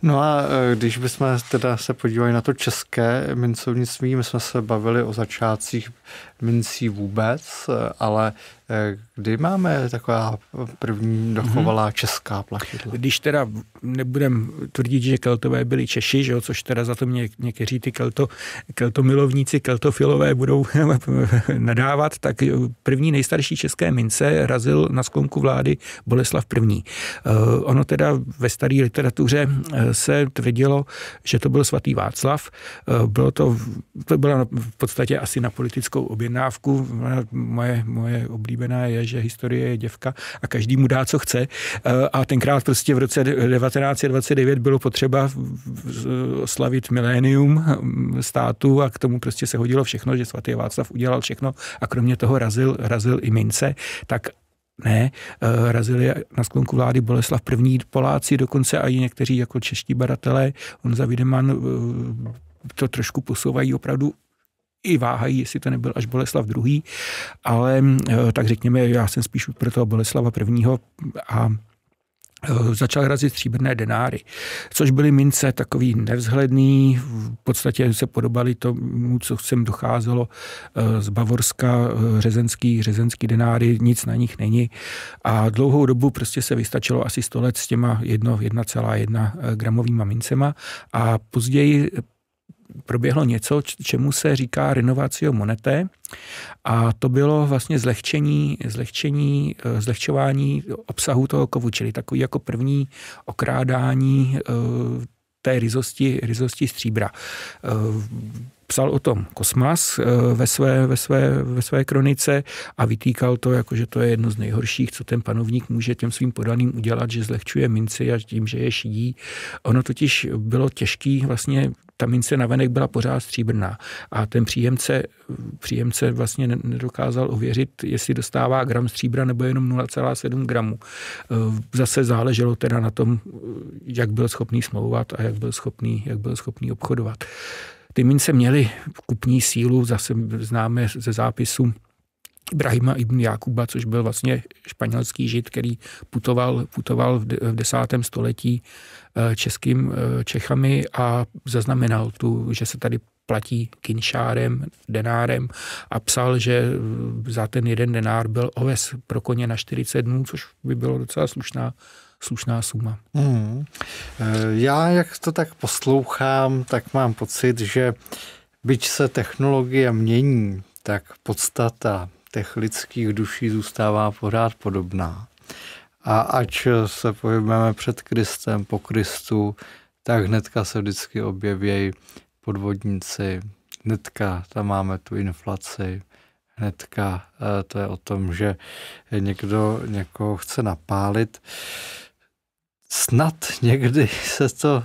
No a e, když bychom teda se podívali na to české mincovnictví, my jsme se bavili o začátcích mincí vůbec, ale eh, kdy máme taková první dochovalá mm-hmm. česká plachidla?
Když teda nebudem tvrdit, že keltové byli Češi, že jo, což teda za to mě někteří ty kelto, keltomilovníci, keltofilové budou nadávat, tak první nejstarší české mince razil na sklonku vlády Boleslav I. Eh, ono teda ve staré literatuře eh, se tvrdilo, že to byl svatý Václav. Bylo to, to byla v podstatě asi na politickou obě objednávku. Moje, moje oblíbená je, že historie je děvka a každý mu dá, co chce. Eh, a tenkrát prostě v roce 1929 bylo potřeba slavit milénium hm, státu a k tomu prostě se hodilo všechno, že svatý Václav udělal všechno a kromě toho razil, razil i mince. Tak ne, eh, razili na sklonku vlády Boleslav první Poláci, dokonce i někteří jako čeští baratelé. On za Wiedemann eh, to trošku posouvají opravdu i váhají, jestli to nebyl až Boleslav II., ale eh, tak řekněme, já jsem spíš pro toho Boleslava I. a eh, začal razit stříbrné denáry, což byly mince takový nevzhledný, v podstatě se podobaly tomu, co sem docházelo eh, z Bavorska, řezenský, řezenský denáry, nic na nich není. A dlouhou dobu prostě se vystačilo asi 100 let s těma 1,1 gramovýma mincema a později proběhlo něco, čemu se říká renovacio monete a to bylo vlastně zlehčení, zlehčení, eh, zlehčování obsahu toho kovu, čili takový jako první okrádání eh, té rizosti, rizosti stříbra eh, psal o tom Kosmas ve své, ve, své, ve své kronice a vytýkal to, jako, že to je jedno z nejhorších, co ten panovník může těm svým podaným udělat, že zlehčuje minci a tím, že je šidí. Ono totiž bylo těžké vlastně ta mince navenek byla pořád stříbrná a ten příjemce, příjemce vlastně nedokázal ověřit, jestli dostává gram stříbra nebo jenom 0,7 gramů. Eh, zase záleželo teda na tom, jak byl schopný smlouvat a jak byl schopný, jak byl schopný obchodovat. Ty mince měly kupní sílu, zase známe ze zápisu Ibrahima ibn Jakuba, což byl vlastně španělský žid, který putoval, putoval v desátém století eh, českým eh, Čechami a zaznamenal tu, že se tady platí kinšárem, denárem a psal, že eh, za ten jeden denár byl oves pro koně na 40 dnů, což by bylo docela slušná slušná suma. Hmm.
Já, jak to tak poslouchám, tak mám pocit, že byť se technologie mění, tak podstata těch lidských duší zůstává pořád podobná. A ač se pohybujeme před Kristem, po Kristu, tak hnedka se vždycky objeví podvodníci, hnedka tam máme tu inflaci, hnedka eh, to je o tom, že někdo někoho chce napálit. Snad někdy se to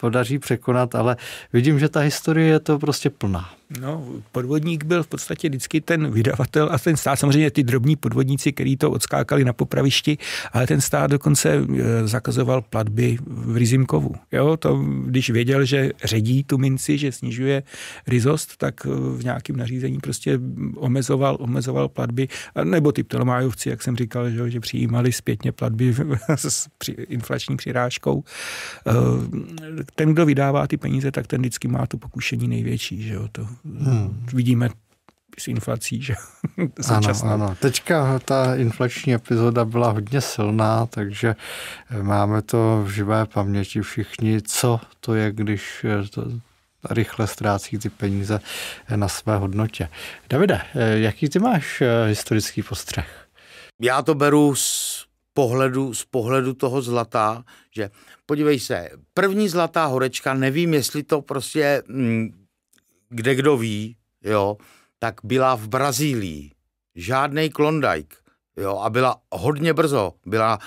podaří překonat, ale vidím, že ta historie je to prostě plná. No,
podvodník byl v podstatě vždycky ten vydavatel a ten stát, samozřejmě ty drobní podvodníci, který to odskákali na popravišti, ale ten stát dokonce e, zakazoval platby v Rizimkovu. Jo, to, když věděl, že ředí tu minci, že snižuje rizost, tak e, v nějakém nařízení prostě omezoval, omezoval platby, nebo ty ptolomájovci, jak jsem říkal, že, že přijímali zpětně platby s při, inflační přirážkou. E, ten, kdo vydává ty peníze, tak ten vždycky má to pokušení největší, že jo, to Hmm. Vidíme s inflací, že Ano, ano.
Teďka ta inflační epizoda byla hodně silná, takže eh, máme to v živé paměti všichni, co to je, když eh, to rychle ztrácí ty peníze eh, na své hodnotě. Davide, jaký ty máš historický postřeh?
Já to beru z pohledu, z pohledu toho zlata, že podívej se, první zlatá horečka, nevím, jestli to prostě mm, kde kdo ví, jo, tak byla v Brazílii. Žádný Klondike. Jo, a byla hodně brzo. Byla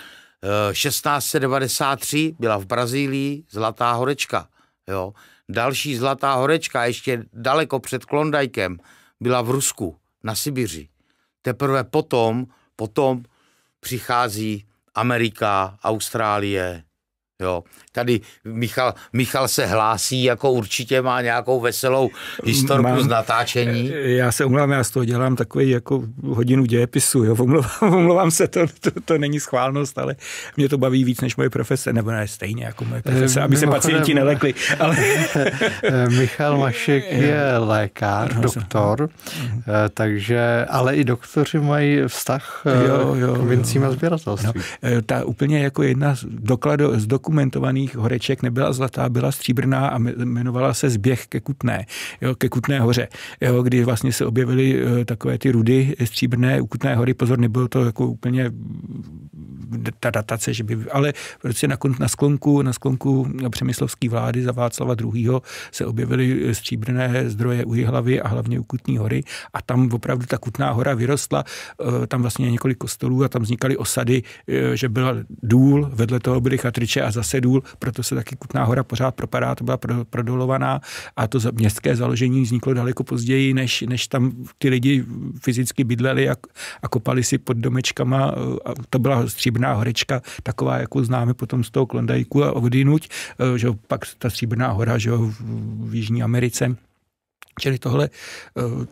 e, eh, 1693, byla v Brazílii Zlatá horečka. Jo. Další Zlatá horečka, ještě daleko před Klondajkem, byla v Rusku, na Sibiři. Teprve potom, potom přichází Amerika, Austrálie, Jo. Tady Michal, Michal se hlásí, jako určitě má nějakou veselou historku Mám, z natáčení.
Já se omlouvám, já z toho dělám takový jako hodinu dějepisu, jo. Omlouvám, omlouvám se, to, to, to, není schválnost, ale mě to baví víc než moje profese, nebo ne, stejně jako moje profese, eh, aby se pacienti nelekli. Ale... Eh, Michal Mašek je
lékař,
doktor, mhm. eh, takže, ale i doktoři mají vztah jo, jo, k vincím a sběratelství. No, ta úplně jako jedna z, dokladů, z doku dokumentovaných horeček nebyla zlatá, byla stříbrná a jmenovala se zběh ke Kutné, jo, ke Kutné hoře, jo, kdy vlastně se objevily eh, takové ty rudy stříbrné u Kutné hory. Pozor, nebylo to jako úplně mm, ta datace, že by, ale prostě na, na sklonku, na sklonku přemyslovské vlády za Václava II. se objevily eh, stříbrné zdroje u Jihlavy a hlavně u Kutní hory a tam opravdu ta Kutná hora vyrostla, eh, tam vlastně několik kostelů a tam vznikaly osady, že byla důl, vedle toho byly chatriče a zase důl, proto se taky Kutná hora pořád propadá, to byla prodolovaná a to městské založení vzniklo daleko později, než, než tam ty lidi fyzicky bydleli a, a kopali si pod domečkama. Eh, a to byla stříbrná horečka, taková, jako známe potom z toho Klondajku a odjinuť, eh, že pak ta stříbrná hora že v, v Jižní Americe. Čili tohle eh,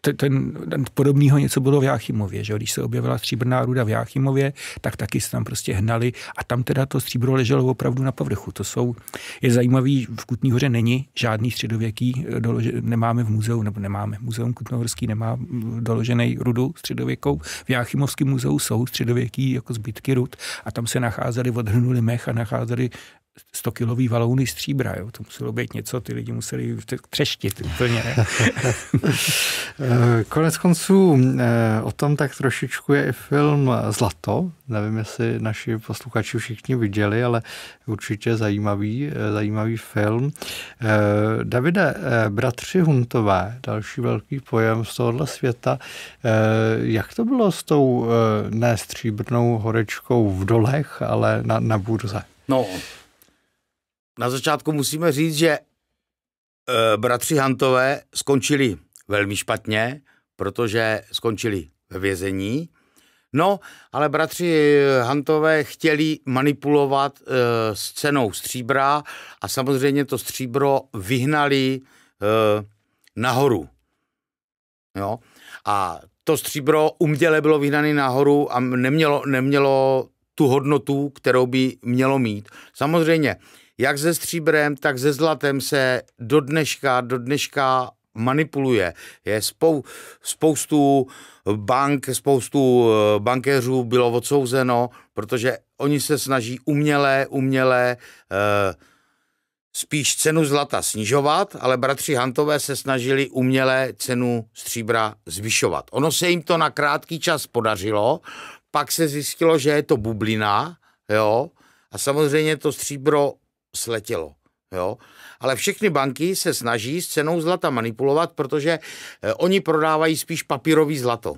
ten, ten podobného něco bylo v Jáchymově. Že? Když se objevila stříbrná ruda v Jáchymově, tak taky se tam prostě hnali a tam teda to stříbro leželo opravdu na povrchu. To jsou, je zajímavý, v Kutní hoře není žádný středověký, eh, dolože, nemáme v muzeu, nebo nemáme, muzeum Kutnohorský nemá mm, doložený rudu středověkou. V Jáchymovském muzeu jsou středověký jako zbytky rud a tam se nacházeli, odhrnuli mech a nacházeli 100-kilový valouny stříbra. Jo? To muselo být něco, ty lidi museli třeštit úplně. Konec konců
eh, o tom tak trošičku je i film Zlato. Nevím, jestli naši posluchači všichni viděli, ale určitě zajímavý, eh, zajímavý film. Eh, Davide, bratři Huntové, další velký pojem z tohohle světa. Jak to bylo s tou nestříbrnou horečkou v dolech, ale na, na burze?
No, na začátku musíme říct, že e, bratři Hantové skončili velmi špatně, protože skončili ve vězení. No, ale bratři eh, Hantové chtěli manipulovat e, eh, s cenou stříbra a samozřejmě to stříbro vyhnali e, nahoru. Jo? A to stříbro uměle bylo vyhnané nahoru a nemělo, nemělo tu hodnotu, kterou by mělo mít. Samozřejmě, jak se stříbrem, tak se zlatem se do dneška, do dneška manipuluje. Je spou, spoustu bank, spoustu eh, bankéřů bylo odsouzeno, protože oni se snaží umělé, umělé eh, spíš cenu zlata snižovat, ale bratři Hantové se snažili umělé cenu stříbra zvyšovat. Ono se jim to na krátký čas podařilo, pak se zjistilo, že je to bublina, jo, a samozřejmě to stříbro sletělo. Jo? Ale všechny banky se snaží s cenou zlata manipulovat, protože eh, oni prodávají spíš papírový zlato.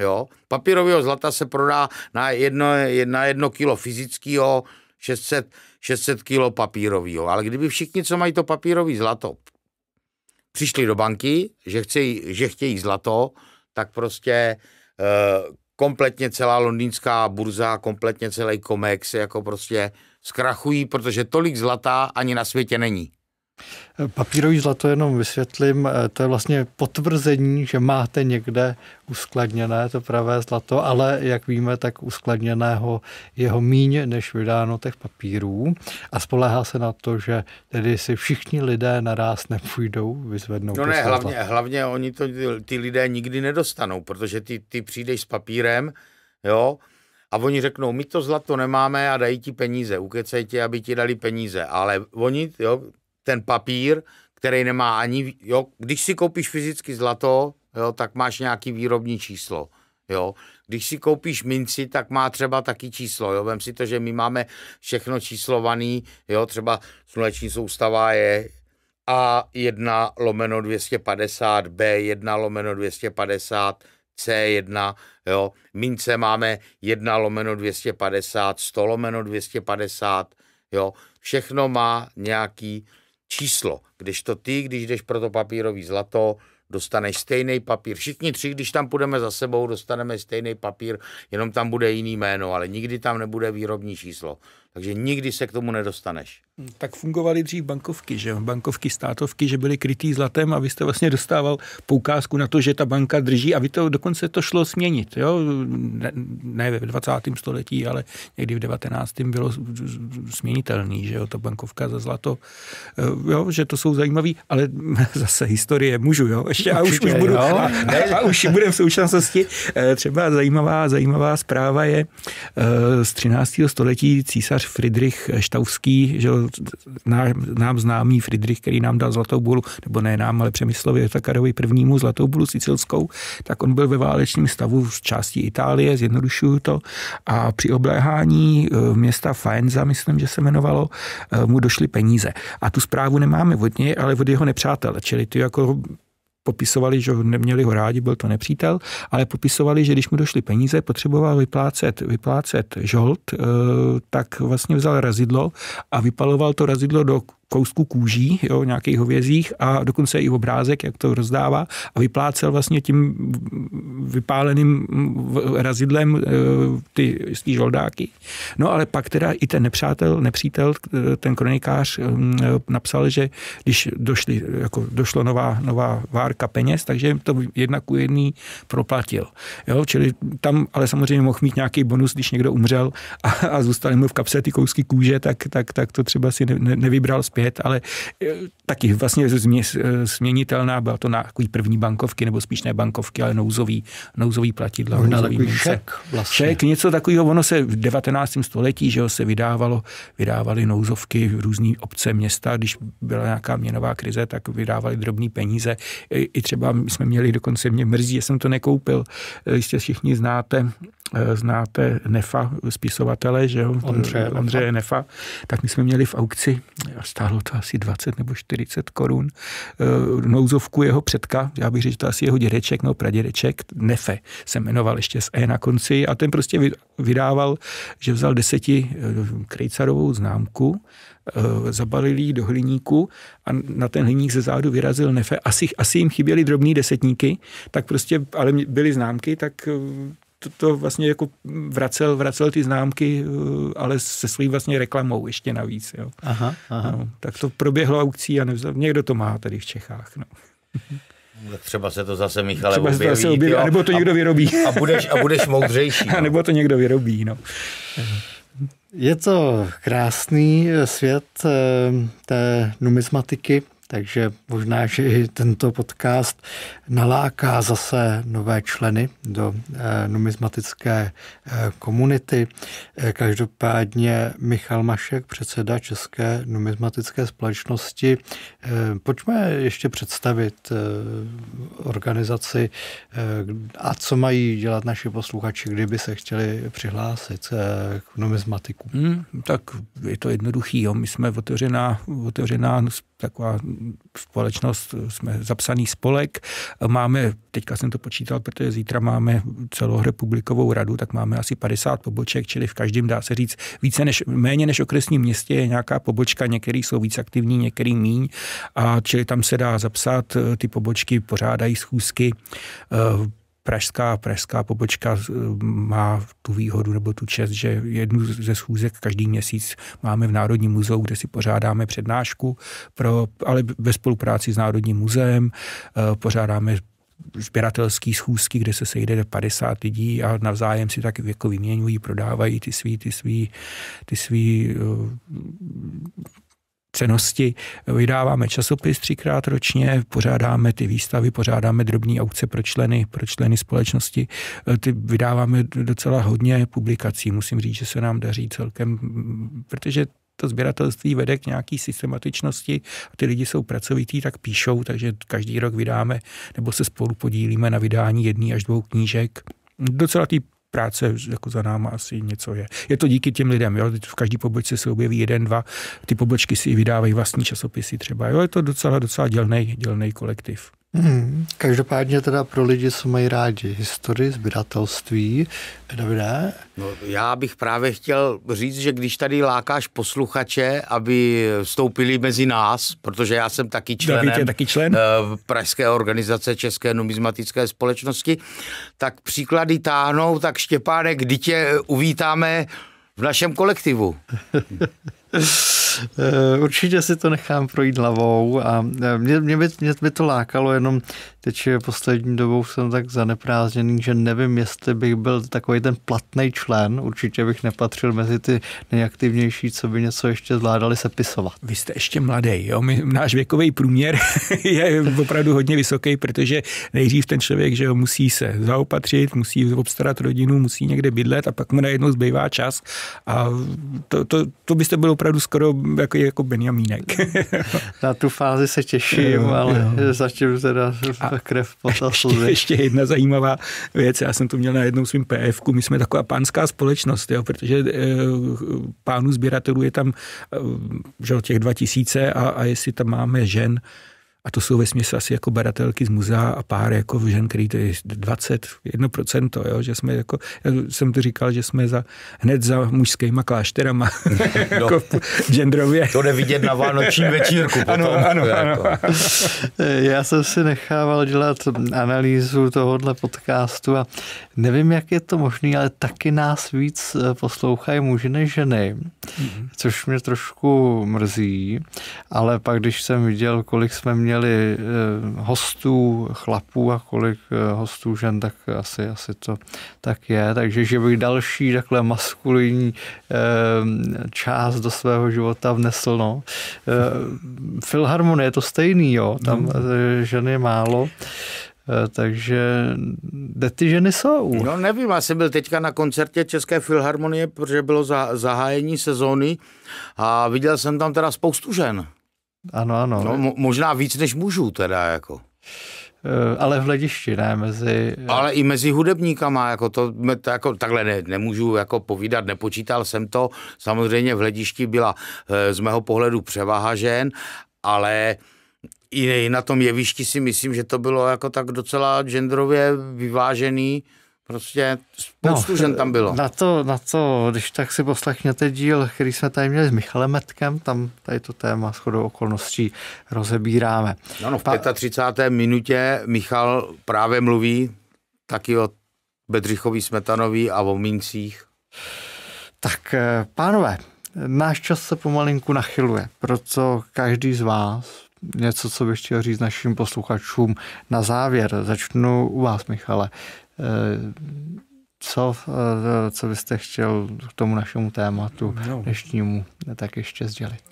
Jo? Papírového zlata se prodá na jedno, na jedno kilo fyzického, 600, 600 kilo papírového. Ale kdyby všichni, co mají to papírové zlato, přišli do banky, že, chci, že chtějí zlato, tak prostě eh, kompletně celá londýnská burza, kompletně celý komex, jako prostě zkrachují, protože tolik zlata ani na světě není.
Papírový zlato jenom vysvětlím, eh, to je vlastně potvrzení, že máte někde uskladněné to pravé zlato, ale jak víme, tak uskladněného jeho míň než vydáno těch papírů a spolehá se na to, že tedy si všichni lidé naraz nepůjdou vyzvednout. No ne, hlavně,
hlavně oni to ty, ty lidé nikdy nedostanou, protože ty, ty přijdeš s papírem, jo, a oni řeknou, my to zlato nemáme a dají ti peníze, ukecej tě, aby ti dali peníze. Ale oni, jo, ten papír, který nemá ani, jo, když si koupíš fyzicky zlato, jo, tak máš nějaký výrobní číslo, jo. Když si koupíš minci, tak má třeba taky číslo, jo. Vem si to, že my máme všechno číslovaný, jo, třeba sluneční soustava je A1 lomeno 250, B1 lomeno 250, C1, jo. Mince máme 1 lomeno 250, 100 lomeno 250, jo. Všechno má nějaký číslo. Když to ty, když jdeš pro to papírový zlato, dostaneš stejný papír. Všichni tři, když tam půjdeme za sebou, dostaneme stejný papír, jenom tam bude jiný jméno, ale nikdy tam nebude výrobní číslo takže nikdy se k tomu nedostaneš.
Hm, tak fungovaly dřív bankovky, že Bankovky, státovky, že byly krytý zlatem a vy jste vlastně dostával poukázku na to, že ta banka drží a vy to dokonce to šlo směnit, jo? Ne, ne ve 20. století, ale někdy v 19. bylo směnitelný, že jo? Ta bankovka za zlato, eh, jo? Že to jsou zajímavé, ale zase historie můžu, jo? Ještě a už, už budu, a, a, a už budem v současnosti. Eh, třeba zajímavá, zajímavá zpráva je eh, z 13. století císař císař Friedrich Štavský, že nám, nám známý Friedrich, který nám dal zlatou bulu, nebo ne nám, ale Přemyslově Takarovi prvnímu zlatou bulu sicilskou, tak on byl ve válečném stavu z části Itálie, zjednodušuju to, a při obléhání e, města Faenza, myslím, že se jmenovalo, e, mu došly peníze. A tu zprávu nemáme od něj, ale od jeho nepřátel. Čili ty jako popisovali, že ho neměli ho rádi, byl to nepřítel, ale popisovali, že když mu došly peníze, potřeboval vyplácet, vyplácet žolt, eh, tak vlastně vzal razidlo a vypaloval to razidlo do kousku kůží, jo, nějakých hovězích a dokonce i obrázek, jak to rozdává a vyplácel vlastně tím vypáleným razidlem eh, ty jistý žoldáky. No ale pak teda i ten nepřátel, nepřítel, ten kronikář hm, napsal, že když došli, jako došlo nová, nová várka peněz, takže to jednak u jedný proplatil. Jo, čili tam ale samozřejmě mohl mít nějaký bonus, když někdo umřel a, a zůstali mu v kapse ty kousky kůže, tak, tak, tak to třeba si ne, ne, nevybral zpět zpět, ale e, taky vlastně změnitelná, byla to na takový první bankovky, nebo spíš ne bankovky, ale nouzový, nouzový platidla. Možná nouzový mince. šek vlastně. Šek, něco takového, ono se v 19. století, že jo, se vydávalo, vydávali nouzovky v různý obce, města, když byla nějaká měnová krize, tak vydávali drobné peníze. I, I třeba jsme měli, dokonce mě mrzí, že jsem to nekoupil, e, jistě všichni znáte, Eh, znáte Nefa, spisovatele, že jo? Ondřeje, Ondřeje Nefa. Tak my jsme měli v aukci, stálo to asi 20 nebo 40 korun, eh, nouzovku jeho předka, já bych řekl, že to asi jeho dědeček no pradědeček, Nefe se jmenoval ještě s E na konci a ten prostě vydával, že vzal deseti eh, krejcarovou známku, zabalil ji do hliníku a na ten hliník ze zádu vyrazil Nefe. Asi, asi jim chyběly drobné desetníky, tak prostě, ale byly známky, tak to, to vlastně jako vracel, vracel ty známky, eh, ale se svojí vlastně reklamou ještě navíc. Jo. Aha, aha. No, tak to proběhlo aukcí a nevzal, někdo to má tady v Čechách. No.
no třeba se to zase, Michale, Třeba objeví, se to zase objeví a nebo to někdo a, vyrobí. A budeš, a budeš moudřejší. No. A
nebo to někdo
vyrobí, no.
Je to krásný svět eh, té numismatiky, takže možná, že i tento podcast naláká zase nové členy do eh, numizmatické eh, komunity. Eh, každopádně Michal Mašek, předseda České numizmatické společnosti. Pojďme ještě představit organizaci a co mají dělat naši posluchači, kdyby se
chtěli přihlásit k numizmatiku. Hmm, tak je to jednoduchý. Jo. My jsme otevřená, otevřená taková společnost, jsme zapsaný spolek, máme, teďka jsem to počítal, protože zítra máme celou republikovou radu, tak máme asi 50 poboček, čili v každém dá se říct více než, méně než okresní městě je nějaká pobočka, některý jsou víc aktivní, některý míň, a čili tam se dá zapsat, ty pobočky pořádají schůzky, eh, pražská, pražská pobočka eh, má tu výhodu nebo tu čest, že jednu ze schůzek každý měsíc máme v Národním muzeu, kde si pořádáme přednášku, pro, ale ve spolupráci s Národním muzeem eh, pořádáme sběratelský schůzky, kde se sejde 50 lidí a navzájem si tak jako vyměňují, prodávají ty svý, ty svý, ty svý eh, cenosti. Vydáváme časopis třikrát ročně, pořádáme ty výstavy, pořádáme drobní aukce pro členy, pro členy společnosti. E, ty vydáváme docela hodně publikací. Musím říct, že se nám daří celkem, protože to sběratelství vede k nějaký systematičnosti a ty lidi jsou pracovití, tak píšou, takže každý rok vydáme nebo se spolu podílíme na vydání jedné až dvou knížek. Docela ty práce jako za náma asi něco je. Je to díky těm lidem, jo? v každý pobočce se objeví jeden, dva, ty pobočky si vydávají vlastní časopisy třeba, jo? je to docela, docela dělný kolektiv. Hmm,
každopádně teda pro lidi, co mají rádi historii, sběratelství, Davide?
No, já bych právě chtěl říct, že když tady lákáš posluchače, aby vstoupili mezi nás, protože já jsem taky členem David je taky člen? Eh, Pražské organizace České numizmatické společnosti, tak příklady táhnou, tak Štěpánek, kdy tě uvítáme v našem kolektivu.
Eh, určitě si to nechám projít hlavou a eh, mě, mě, by, mě by to lákalo jenom teď je poslední dobou jsem tak zaneprázdněný, že nevím, jestli bych byl takový ten platný člen, určitě bych nepatřil mezi ty nejaktivnější, co by něco ještě zvládali sepisovat.
Vy jste ještě mladý, jo? My, náš věkový průměr je opravdu hodně vysoký, protože nejdřív ten člověk, že jo, musí se zaopatřit, musí obstarat rodinu, musí někde bydlet a pak mu najednou zbývá čas a to, to, to byste byl opravdu skoro jako, jako Benjamínek. Na tu fázi se těším, jo, ale jo. zatím teda a krev potal ještě, ještě jedna zajímavá věc, já jsem to měl na jednou svým pf my jsme taková pánská společnost, jo, protože e, pánů sběratelů je tam e, že, těch 2000 a, a jestli tam máme žen a to jsou ve smyslu asi jako badatelky z muzea a pár jako žen, který to je 20, 1%, jo, že jsme jako, já jsem to říkal, že jsme za, hned za mužskýma klášterama, no, jako genderově. To jde
vidět na vánoční večírku potom. Ano, ano, jako. ano.
Já jsem si nechával
dělat analýzu tohohle podcastu a nevím, jak je to možné, ale taky nás víc eh, poslouchají muži než ženy, mm-hmm. což mě trošku mrzí, ale pak, když jsem viděl, kolik jsme měli měli eh, hostů chlapů a kolik eh, hostů žen, tak asi, asi to tak je. Takže že bych další takhle maskulinní eh, část do svého života vnesl. No. Filharmonie je to stejný, jo. tam no. ženy je málo takže kde ty ženy jsou? No
nevím, já jsem byl teďka na koncertě České filharmonie, protože bylo za, zahájení sezóny a viděl jsem tam teda spoustu žen. Ano, ano. No, možná víc než mužů teda jako. Eh, ale v hledišti, ne, mezi... Eh, ale i mezi hudebníkama, jako to, to jako, takhle ne, nemůžu jako povídat, nepočítal jsem to, samozřejmě v hledišti byla eh, z mého pohledu převaha žen, ale i na tom jevišti si myslím, že to bylo jako tak docela genderově vyvážený, Prostě spoustu no, žen tam bylo. Na
to, na to, když tak si poslechněte díl, který jsme tady měli s Michalem Metkem, tam tady to téma shodou okolností rozebíráme.
No, no, v pa... 35. minutě Michal právě mluví taky o Bedřichový Smetanový a o Mincích.
Tak, eh, pánové, náš čas se pomalinku nachyluje, proto každý z vás něco, co bych chtěl říct našim posluchačům na závěr. Začnu u vás, Michale. Eh, co, eh, co byste chtěl k tomu našemu tématu no. dnešnímu eh, tak ještě sdělit?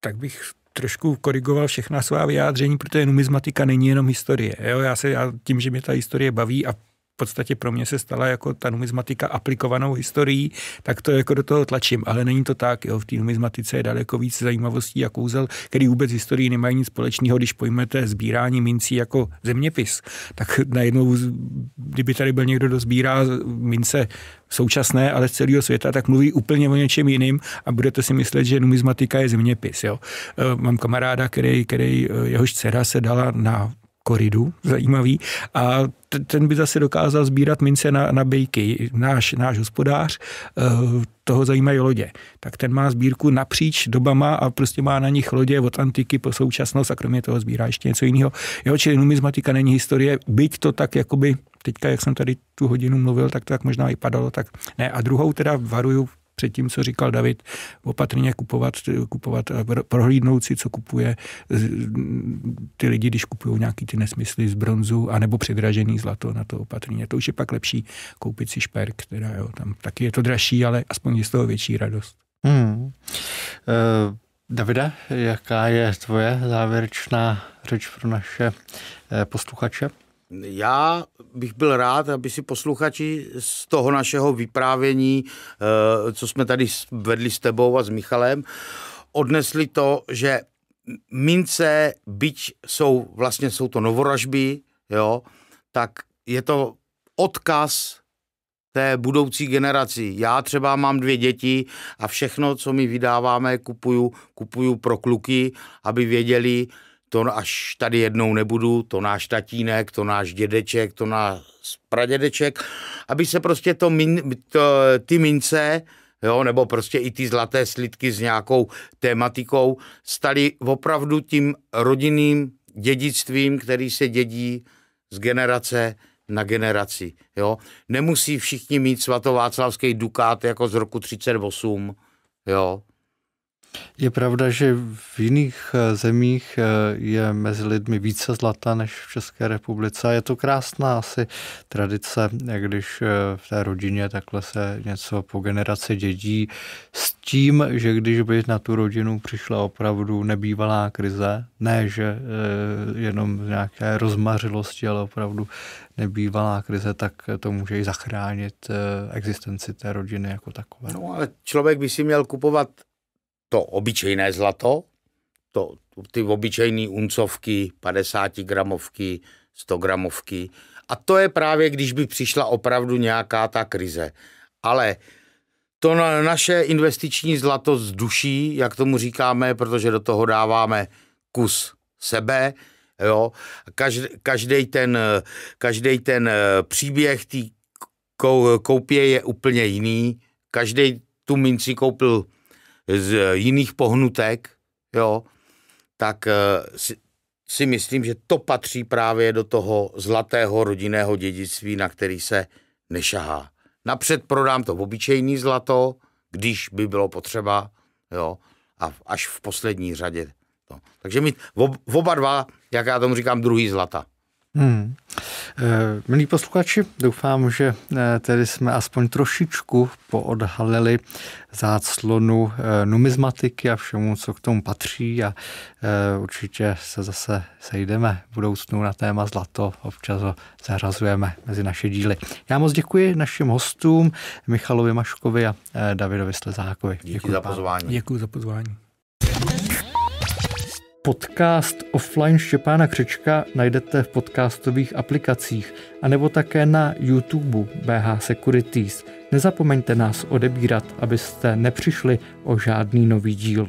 Tak bych trošku korigoval všechna svá vyjádření, protože numizmatika není jenom historie. Jo? Já se já, tím, že mě ta historie baví a v podstatě pro mě se stala jako ta numizmatika aplikovanou historií, tak to jako do toho tlačím, ale není to tak, jo, v té numizmatice je daleko víc zajímavostí a kouzel, který vůbec historii nemají nic společného, když pojmete sbírání mincí jako zeměpis, tak najednou, kdyby tady byl někdo, kdo sbírá mince současné, ale z celého světa, tak mluví úplně o něčem jiným a budete si myslet, že numizmatika je zeměpis. Jo. Mám kamaráda, který, který jehož dcera se dala na koridu, zajímavý, a ten by zase dokázal sbírat mince na, na bejky. Náš, náš hospodář, eh, toho zajímají lodě. Tak ten má sbírku napříč dobama a prostě má na nich lodě od antiky po současnost a kromě toho sbírá ještě něco jiného. Jo, čili numizmatika není historie, byť to tak jakoby teďka, jak jsem tady tu hodinu mluvil, tak to tak možná i padalo, tak ne. A druhou teda varuju před tím, co říkal David, opatrně kupovat, kupovat a eh, prohlídnout si, co kupuje ty lidi, když kupují nějaký ty nesmysly z bronzu, anebo předražený zlato na to opatrně. To už je pak lepší koupit si šperk, která jo, tam taky je to dražší, ale aspoň je z toho větší radost. Hmm.
Uh... Davide, jaká je tvoje závěrečná řeč pro naše eh, posluchače?
já bych byl rád, aby si posluchači z toho našeho vyprávění, eh, co jsme tady vedli s tebou a s Michalem, odnesli to, že mince, byť jsou vlastně jsou to novoražby, jo, tak je to odkaz té budoucí generaci. Já třeba mám dvě děti a všechno, co my vydáváme, kupuju, kupuju pro kluky, aby věděli, to až tady jednou nebudu, to náš tatínek, to náš dědeček, to náš pradědeček, aby se prostě to, min, to ty mince, jo, nebo prostě i ty zlaté slidky s nějakou tématikou, staly opravdu tím rodinným dědictvím, který se dědí z generace na generaci. Jo. Nemusí všichni mít svatováclavský dukát jako z roku 38, jo.
Je pravda, že v jiných eh, zemích eh, je mezi lidmi více zlata než v České republice a je to krásná asi tradice, když eh, v té rodině takhle se něco po generaci dědí s tím, že když by na tu rodinu přišla opravdu nebývalá krize, ne, že jenom nějaké rozmařilosti, ale opravdu nebývalá krize, tak to může i zachránit existenci té rodiny jako takové. No
ale člověk by si měl kupovat to obyčejné zlato, to, ty obyčejné uncovky, 50 gramovky, 100 gramovky. A to je právě, když by přišla opravdu nějaká ta krize. Ale to naše investiční zlato z duší, jak tomu říkáme, protože do toho dáváme kus sebe, jo. Každý ten, každý ten eh, příběh té koupě je úplně jiný. Každý tu minci koupil z eh, jiných pohnutek, jo, tak eh, si, si myslím, že to patří právě do toho zlatého rodinného dědictví, na který se nešahá. Napřed prodám to v obyčejný zlato, když by bylo potřeba, jo, a až v poslední řadě. To. Takže mít v oba dva, jak já tomu říkám, druhý zlata.
Hmm. Eh, milí posluchači, doufám, že eh, tedy jsme aspoň trošičku poodhalili záclonu eh, numizmatiky a všemu, co k tomu patří a určitě se zase sejdeme v budoucnu na téma zlato, občas ho zahrazujeme mezi naše díly. Já moc děkuji našim hostům, Michalovi Maškovi a Davidovi Slezákovi. Děkuji za pozvání. Děkuji za pozvání. Podcast offline Štěpána Křečka najdete v podcastových aplikacích a nebo také na YouTube BH Securities.
Nezapomeňte nás odebírat, abyste nepřišli o žádný nový díl.